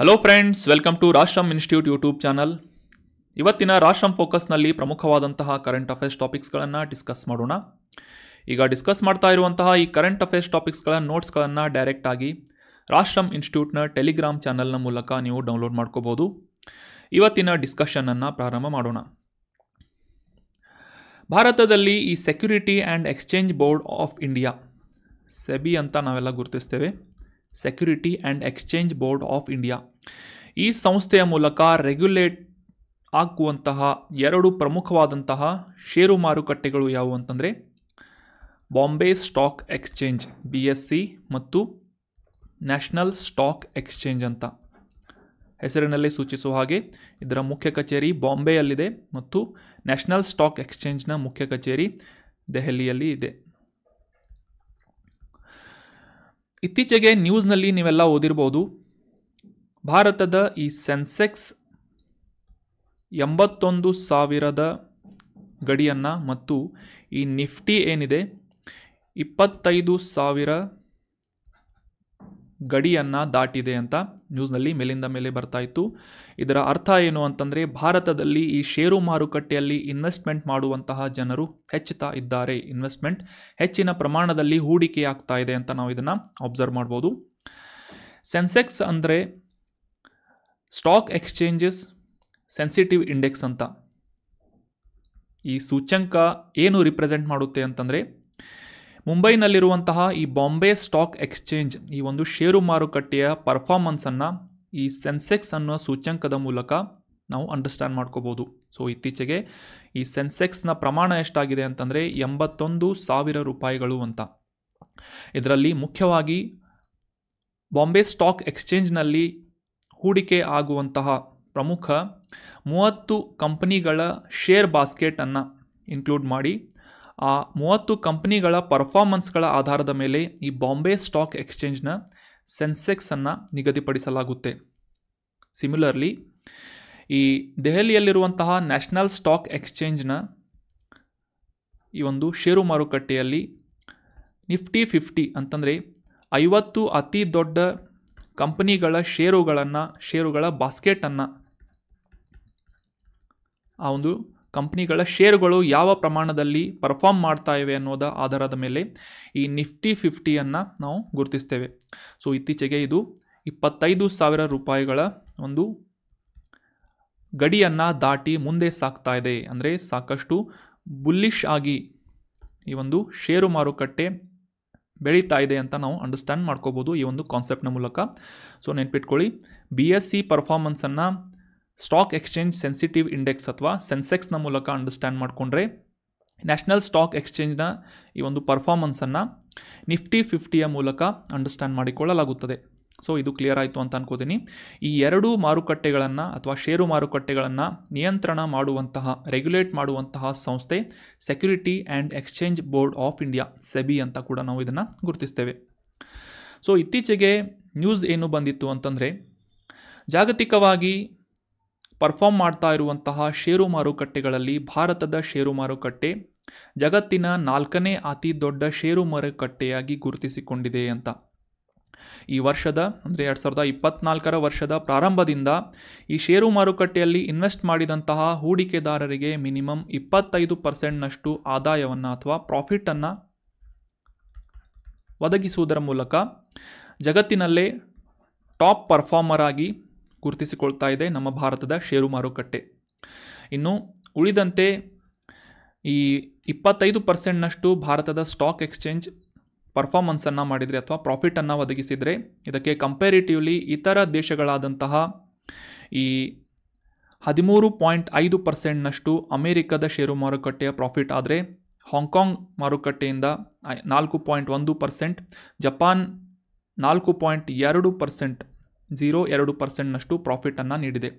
hello friends welcome to Rashtram institute YouTube channel ಇವತ್ತಿನ ರಾಷ್ಟ್ರಮ್ ಫೋಕಸ್ನಲ್ಲಿ ಪ್ರಮುಖವಾದಂತಹ current affairs ಟಾಪಿಕ್ಸ್ಗಳನ್ನು discuss ಮಾಡೋಣ ಈಗ ಡಿಸ್ಕಸ್ ಮಾಡ್ತಾ ಇರುವಂತಹ ಈ ಕರೆಂಟ್ ಅಫೇರ್ಸ್ ಟಾಪಿಕ್ಸ್ಗಳ ನೋಟ್ಸ್ಗಳನ್ನು ಡೈರೆಕ್ಟಾಗಿ ರಾಷ್ಟ್ರಮ್ ಇನ್ಸ್ಟಿಟ್ಯೂಟ್ನ ಟೆಲಿಗ್ರಾಮ್ ಚಾನಲ್ನ ಮೂಲಕ ನೀವು ಡೌನ್ಲೋಡ್ ಮಾಡ್ಕೋಬೋದು ಇವತ್ತಿನ ಡಿಸ್ಕಷನನ್ನು ಪ್ರಾರಂಭ ಮಾಡೋಣ ಭಾರತದಲ್ಲಿ ಈ security and exchange board of India SEBI ಅಂತ ನಾವೆಲ್ಲ ಗುರುತಿಸ್ತೇವೆ security and exchange board of India ಈ ಸಂಸ್ಥೆಯ ಮೂಲಕ ರೆಗ್ಯುಲೇಟ್ ಆಗುವಂತಹ ಎರಡು ಪ್ರಮುಖವಾದಂತಹ ಷೇರು ಮಾರುಕಟ್ಟೆಗಳು ಯಾವುವು ಅಂತಂದರೆ Bombay stock exchange B S C ಮತ್ತು ನ್ಯಾಷನಲ್ ಸ್ಟಾಕ್ ಎಕ್ಸ್ಚೇಂಜ್ ಅಂತ ಹೆಸರಿನಲ್ಲಿ ಸೂಚಿಸುವ ಹಾಗೆ ಇದರ ಮುಖ್ಯ ಕಚೇರಿ ಬಾಂಬೆಯಲ್ಲಿದೆ ಮತ್ತು ನ್ಯಾಷನಲ್ ಸ್ಟಾಕ್ ಎಕ್ಸ್ಚೇಂಜ್ನ ಮುಖ್ಯ ಕಚೇರಿ ದೆಹಲಿಯಲ್ಲಿ ಇದೆ ಇತ್ತೀಚೆಗೆ ನ್ಯೂಸ್ನಲ್ಲಿ ನೀವೆಲ್ಲ ಓದಿರ್ಬೋದು ಭಾರತದ ಈ ಸೆನ್ಸೆಕ್ಸ್ ಎಂಬತ್ತೊಂದು ಸಾವಿರದ ಗಡಿಯನ್ನು ಮತ್ತು ಈ ನಿಫ್ಟಿ ಏನಿದೆ ಇಪ್ಪತ್ತೈದು ಸಾವಿರ ಗಡಿಯನ್ನು ದಾಟಿದೆ ಅಂತ ನ್ಯೂಸ್ನಲ್ಲಿ ಮೇಲಿಂದ ಮೇಲೆ ಬರ್ತಾ ಇತ್ತು ಇದರ ಅರ್ಥ ಏನು ಅಂತಂದರೆ ಭಾರತದಲ್ಲಿ ಈ ಷೇರು ಮಾರುಕಟ್ಟೆಯಲ್ಲಿ ಇನ್ವೆಸ್ಟ್ಮೆಂಟ್ ಮಾಡುವಂತಹ ಜನರು ಹೆಚ್ಚುತ್ತಾ ಇದ್ದಾರೆ ಇನ್ವೆಸ್ಟ್ಮೆಂಟ್ ಹೆಚ್ಚಿನ ಪ್ರಮಾಣದಲ್ಲಿ ಹೂಡಿಕೆ ಆಗ್ತಾ ಇದೆ ಅಂತ ನಾವು ಇದನ್ನು ಅಬ್ಸರ್ವ್ ಮಾಡ್ಬೋದು ಸೆನ್ಸೆಕ್ಸ್ ಅಂದರೆ ಸ್ಟಾಕ್ ಎಕ್ಸ್ಚೇಂಜಸ್ ಸೆನ್ಸಿಟಿವ್ ಇಂಡೆಕ್ಸ್ ಅಂತ ಈ ಸೂಚ್ಯಂಕ ಏನು ರಿಪ್ರೆಸೆಂಟ್ ಮಾಡುತ್ತೆ ಅಂತಂದರೆ ಮುಂಬೈನಲ್ಲಿರುವಂತಹ ಈ ಬಾಂಬೆ ಸ್ಟಾಕ್ ಎಕ್ಸ್ಚೇಂಜ್ ಈ ಒಂದು ಷೇರು ಮಾರುಕಟ್ಟೆಯ ಪರ್ಫಾರ್ಮೆನ್ಸನ್ನು ಈ ಸೆನ್ಸೆಕ್ಸ್ ಅನ್ನೋ ಸೂಚ್ಯಂಕದ ಮೂಲಕ ನಾವು ಅಂಡರ್ಸ್ಟ್ಯಾಂಡ್ ಮಾಡ್ಕೋಬೋದು ಸೊ ಇತ್ತೀಚೆಗೆ ಈ ಸೆನ್ಸೆಕ್ಸ್ನ ಪ್ರಮಾಣ ಎಷ್ಟಾಗಿದೆ ಅಂತಂದರೆ ಎಂಬತ್ತೊಂದು ಸಾವಿರ ರೂಪಾಯಿಗಳು ಅಂತ ಇದರಲ್ಲಿ ಮುಖ್ಯವಾಗಿ ಬಾಂಬೆ ಸ್ಟಾಕ್ ಎಕ್ಸ್ಚೇಂಜ್ನಲ್ಲಿ ಹೂಡಿಕೆ ಆಗುವಂತಹ ಪ್ರಮುಖ ಮೂವತ್ತು ಕಂಪನಿಗಳ ಶೇರ್ ಬಾಸ್ಕೆಟನ್ನು ಇನ್ಕ್ಲೂಡ್ ಮಾಡಿ ಆ ಮೂವತ್ತು ಕಂಪ್ನಿಗಳ ಪರ್ಫಾರ್ಮೆನ್ಸ್ಗಳ ಆಧಾರದ ಮೇಲೆ ಈ ಬಾಂಬೆ ಸ್ಟಾಕ್ ಎಕ್ಸ್ಚೇಂಜ್ನ ಸೆನ್ಸೆಕ್ಸನ್ನು ನಿಗದಿಪಡಿಸಲಾಗುತ್ತೆ ಸಿಮಿಲರ್ಲಿ ಈ ದೆಹಲಿಯಲ್ಲಿರುವಂತಹ ನ್ಯಾಷನಲ್ ಸ್ಟಾಕ್ ಎಕ್ಸ್ಚೇಂಜ್ನ ಈ ಒಂದು ಷೇರು ಮಾರುಕಟ್ಟೆಯಲ್ಲಿ ನಿಫ್ಟಿ ಫಿಫ್ಟಿ ಅಂತಂದರೆ ಐವತ್ತು ಅತಿ ದೊಡ್ಡ ಕಂಪ್ನಿಗಳ ಷೇರುಗಳನ್ನು ಷೇರುಗಳ ಬಾಸ್ಕೆಟನ್ನು ಆ ಒಂದು ಕಂಪ್ನಿಗಳ ಶೇರುಗಳು ಯಾವ ಪ್ರಮಾಣದಲ್ಲಿ ಪರ್ಫಾರ್ಮ್ ಮಾಡ್ತಾ ಇವೆ ಅನ್ನೋದ ಆಧಾರದ ಮೇಲೆ ಈ ನಿಫ್ಟಿ ಫಿಫ್ಟಿಯನ್ನು ನಾವು ಗುರುತಿಸ್ತೇವೆ ಸೊ ಇತ್ತೀಚೆಗೆ ಇದು ಇಪ್ಪತ್ತೈದು ಸಾವಿರ ರೂಪಾಯಿಗಳ ಒಂದು ಗಡಿಯನ್ನು ದಾಟಿ ಮುಂದೆ ಸಾಗ್ತಾ ಇದೆ ಅಂದರೆ ಸಾಕಷ್ಟು ಬುಲ್ಲಿಶ್ ಆಗಿ ಈ ಒಂದು ಷೇರು ಮಾರುಕಟ್ಟೆ ಬೆಳೀತಾ ಇದೆ ಅಂತ ನಾವು ಅಂಡರ್ಸ್ಟ್ಯಾಂಡ್ ಮಾಡ್ಕೋಬೋದು ಈ ಒಂದು ಕಾನ್ಸೆಪ್ಟ್ನ ಮೂಲಕ ಸೊ ನೆನ್ಪಿಟ್ಕೊಳ್ಳಿ ಬಿ ಎಸ್ ಸಿ ಪರ್ಫಾರ್ಮೆನ್ಸನ್ನು ಸ್ಟಾಕ್ ಎಕ್ಸ್ಚೇಂಜ್ ಸೆನ್ಸಿಟಿವ್ ಇಂಡೆಕ್ಸ್ ಅಥವಾ ಸೆನ್ಸೆಕ್ಸ್ನ ಮೂಲಕ ಅಂಡರ್ಸ್ಟ್ಯಾಂಡ್ ಮಾಡಿಕೊಂಡ್ರೆ ನ್ಯಾಷನಲ್ ಸ್ಟಾಕ್ ಎಕ್ಸ್ಚೇಂಜ್ನ ಈ ಒಂದು ಪರ್ಫಾರ್ಮೆನ್ಸನ್ನು ನಿಫ್ಟಿ ಫಿಫ್ಟಿಯ ಮೂಲಕ ಅಂಡರ್ಸ್ಟ್ಯಾಂಡ್ ಮಾಡಿಕೊಳ್ಳಲಾಗುತ್ತದೆ ಸೊ ಇದು ಕ್ಲಿಯರ್ ಆಯಿತು ಅಂತ ಅನ್ಕೋತೀನಿ ಈ ಎರಡೂ ಮಾರುಕಟ್ಟೆಗಳನ್ನು ಅಥವಾ ಷೇರು ಮಾರುಕಟ್ಟೆಗಳನ್ನು ನಿಯಂತ್ರಣ ಮಾಡುವಂತಹ ರೆಗ್ಯುಲೇಟ್ ಮಾಡುವಂತಹ ಸಂಸ್ಥೆ security and exchange board of India SEBI ಅಂತ ಕೂಡ ನಾವು ಇದನ್ನು ಗುರುತಿಸ್ತೇವೆ ಸೊ ಇತ್ತೀಚೆಗೆ ನ್ಯೂಸ್ ಏನು ಬಂದಿತ್ತು ಅಂತಂದರೆ ಜಾಗತಿಕವಾಗಿ ಪರ್ಫಾರ್ಮ್ ಮಾಡ್ತಾ ಇರುವಂತಹ ಷೇರು ಮಾರುಕಟ್ಟೆಗಳಲ್ಲಿ ಭಾರತದ ಷೇರು ಮಾರುಕಟ್ಟೆ ಜಗತ್ತಿನ ನಾಲ್ಕನೇ ಅತಿ ದೊಡ್ಡ ಷೇರು ಮಾರುಕಟ್ಟೆಯಾಗಿ ಗುರುತಿಸಿಕೊಂಡಿದೆ ಅಂತ ಈ ವರ್ಷದ ಅಂದರೆ ಎರಡು ಸಾವಿರದ ಇಪ್ಪತ್ನಾಲ್ಕರ ವರ್ಷದ ಪ್ರಾರಂಭದಿಂದ ಈ ಷೇರು ಮಾರುಕಟ್ಟೆಯಲ್ಲಿ ಇನ್ವೆಸ್ಟ್ ಮಾಡಿದಂತಹ ಹೂಡಿಕೆದಾರರಿಗೆ ಮಿನಿಮಮ್ ಇಪ್ಪತ್ತೈದು ಪರ್ಸೆಂಟ್ನಷ್ಟು ಆದಾಯವನ್ನು ಅಥವಾ ಪ್ರಾಫಿಟನ್ನು ಒದಗಿಸುವುದರ ಮೂಲಕ ಜಗತ್ತಿನಲ್ಲೇ ಟಾಪ್ ಪರ್ಫಾರ್ಮರ್ ಆಗಿ ಗುರುತಿಸಿಕೊಳ್ತಾ ಇದೆ ನಮ್ಮ ಭಾರತದ ಷೇರು ಮಾರುಕಟ್ಟೆ ಇನ್ನು ಉಳಿದಂತೆ ಈ ಇಪ್ಪತ್ತೈದು ಪರ್ಸೆಂಟ್ನಷ್ಟು ಭಾರತದ ಸ್ಟಾಕ್ ಎಕ್ಸ್ಚೇಂಜ್ ಪರ್ಫಾರ್ಮೆನ್ಸನ್ನು ಮಾಡಿದರೆ ಅಥವಾ ಪ್ರಾಫಿಟನ್ನು ಒದಗಿಸಿದರೆ ಇದಕ್ಕೆ ಕಂಪೇರಿಟಿವ್ಲಿ ಇತರ ದೇಶಗಳಾದಂತಹ ಈ ಹದಿಮೂರು ಪಾಯಿಂಟ್ ಐದು ಪರ್ಸೆಂಟ್ನಷ್ಟು ಅಮೇರಿಕದ ಷೇರು ಮಾರುಕಟ್ಟೆಯ ಪ್ರಾಫಿಟ್ ಆದರೆ ಹಾಂಗ್ಕಾಂಗ್ ಮಾರುಕಟ್ಟೆಯಿಂದ ನಾಲ್ಕು ಪಾಯಿಂಟ್ ಒಂದು ಪರ್ಸೆಂಟ್ ಜಪಾನ್ ನಾಲ್ಕು ಪಾಯಿಂಟ್ ಎರಡು ಪರ್ಸೆಂಟ್ ಜೀರೋ ಎರಡು ಪರ್ಸೆಂಟ್ನಷ್ಟು ಪ್ರಾಫಿಟನ್ನು ನೀಡಿದೆ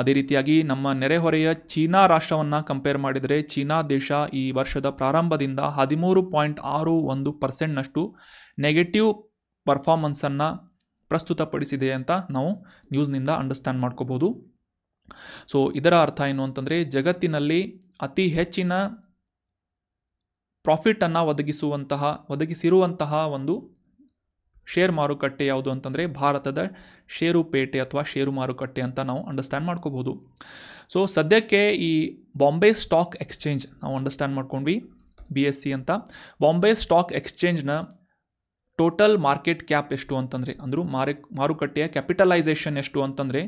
ಅದೇ ರೀತಿಯಾಗಿ ನಮ್ಮ ನೆರೆಹೊರೆಯ ಚೀನಾ ರಾಷ್ಟ್ರವನ್ನು ಕಂಪೇರ್ ಮಾಡಿದರೆ ಚೀನಾ ದೇಶ ಈ ವರ್ಷದ ಪ್ರಾರಂಭದಿಂದ ಹದಿಮೂರು ಪಾಯಿಂಟ್ ಆರು ಒಂದು ಪರ್ಸೆಂಟ್ನಷ್ಟು ನೆಗೆಟಿವ್ ಪರ್ಫಾರ್ಮೆನ್ಸನ್ನು ಪ್ರಸ್ತುತಪಡಿಸಿದೆ ಅಂತ ನಾವು ನ್ಯೂಸ್ನಿಂದ ಅಂಡರ್ಸ್ಟ್ಯಾಂಡ್ ಮಾಡ್ಕೋಬೋದು ಸೊ ಇದರ ಅರ್ಥ ಏನು ಅಂತಂದರೆ ಜಗತ್ತಿನಲ್ಲಿ ಅತಿ ಹೆಚ್ಚಿನ ಪ್ರಾಫಿಟನ್ನು ಒದಗಿಸುವಂತಹ ಒದಗಿಸಿರುವಂತಹ ಒಂದು ಷೇರು ಮಾರುಕಟ್ಟೆ ಯಾವುದು ಅಂತಂದರೆ ಭಾರತದ ಷೇರುಪೇಟೆ ಅಥವಾ ಷೇರು ಮಾರುಕಟ್ಟೆ ಅಂತ ನಾವು ಅಂಡರ್ಸ್ಟ್ಯಾಂಡ್ ಮಾಡ್ಕೋಬೋದು ಸೊ ಸದ್ಯಕ್ಕೆ ಈ ಬಾಂಬೆ ಸ್ಟಾಕ್ ಎಕ್ಸ್ಚೇಂಜ್ ನಾವು ಅಂಡರ್ಸ್ಟ್ಯಾಂಡ್ ಮಾಡ್ಕೊಂಡ್ವಿ ಬಿ ಎಸ್ ಸಿ ಅಂತ ಬಾಂಬೆ ಸ್ಟಾಕ್ ಎಕ್ಸ್ಚೇಂಜ್ನ ಟೋಟಲ್ ಮಾರ್ಕೆಟ್ ಕ್ಯಾಪ್ ಎಷ್ಟು ಅಂತಂದರೆ ಅಂದರೂ ಮಾರು ಮಾರುಕಟ್ಟೆಯ ಕ್ಯಾಪಿಟಲೈಸೇಷನ್ ಎಷ್ಟು ಅಂತಂದರೆ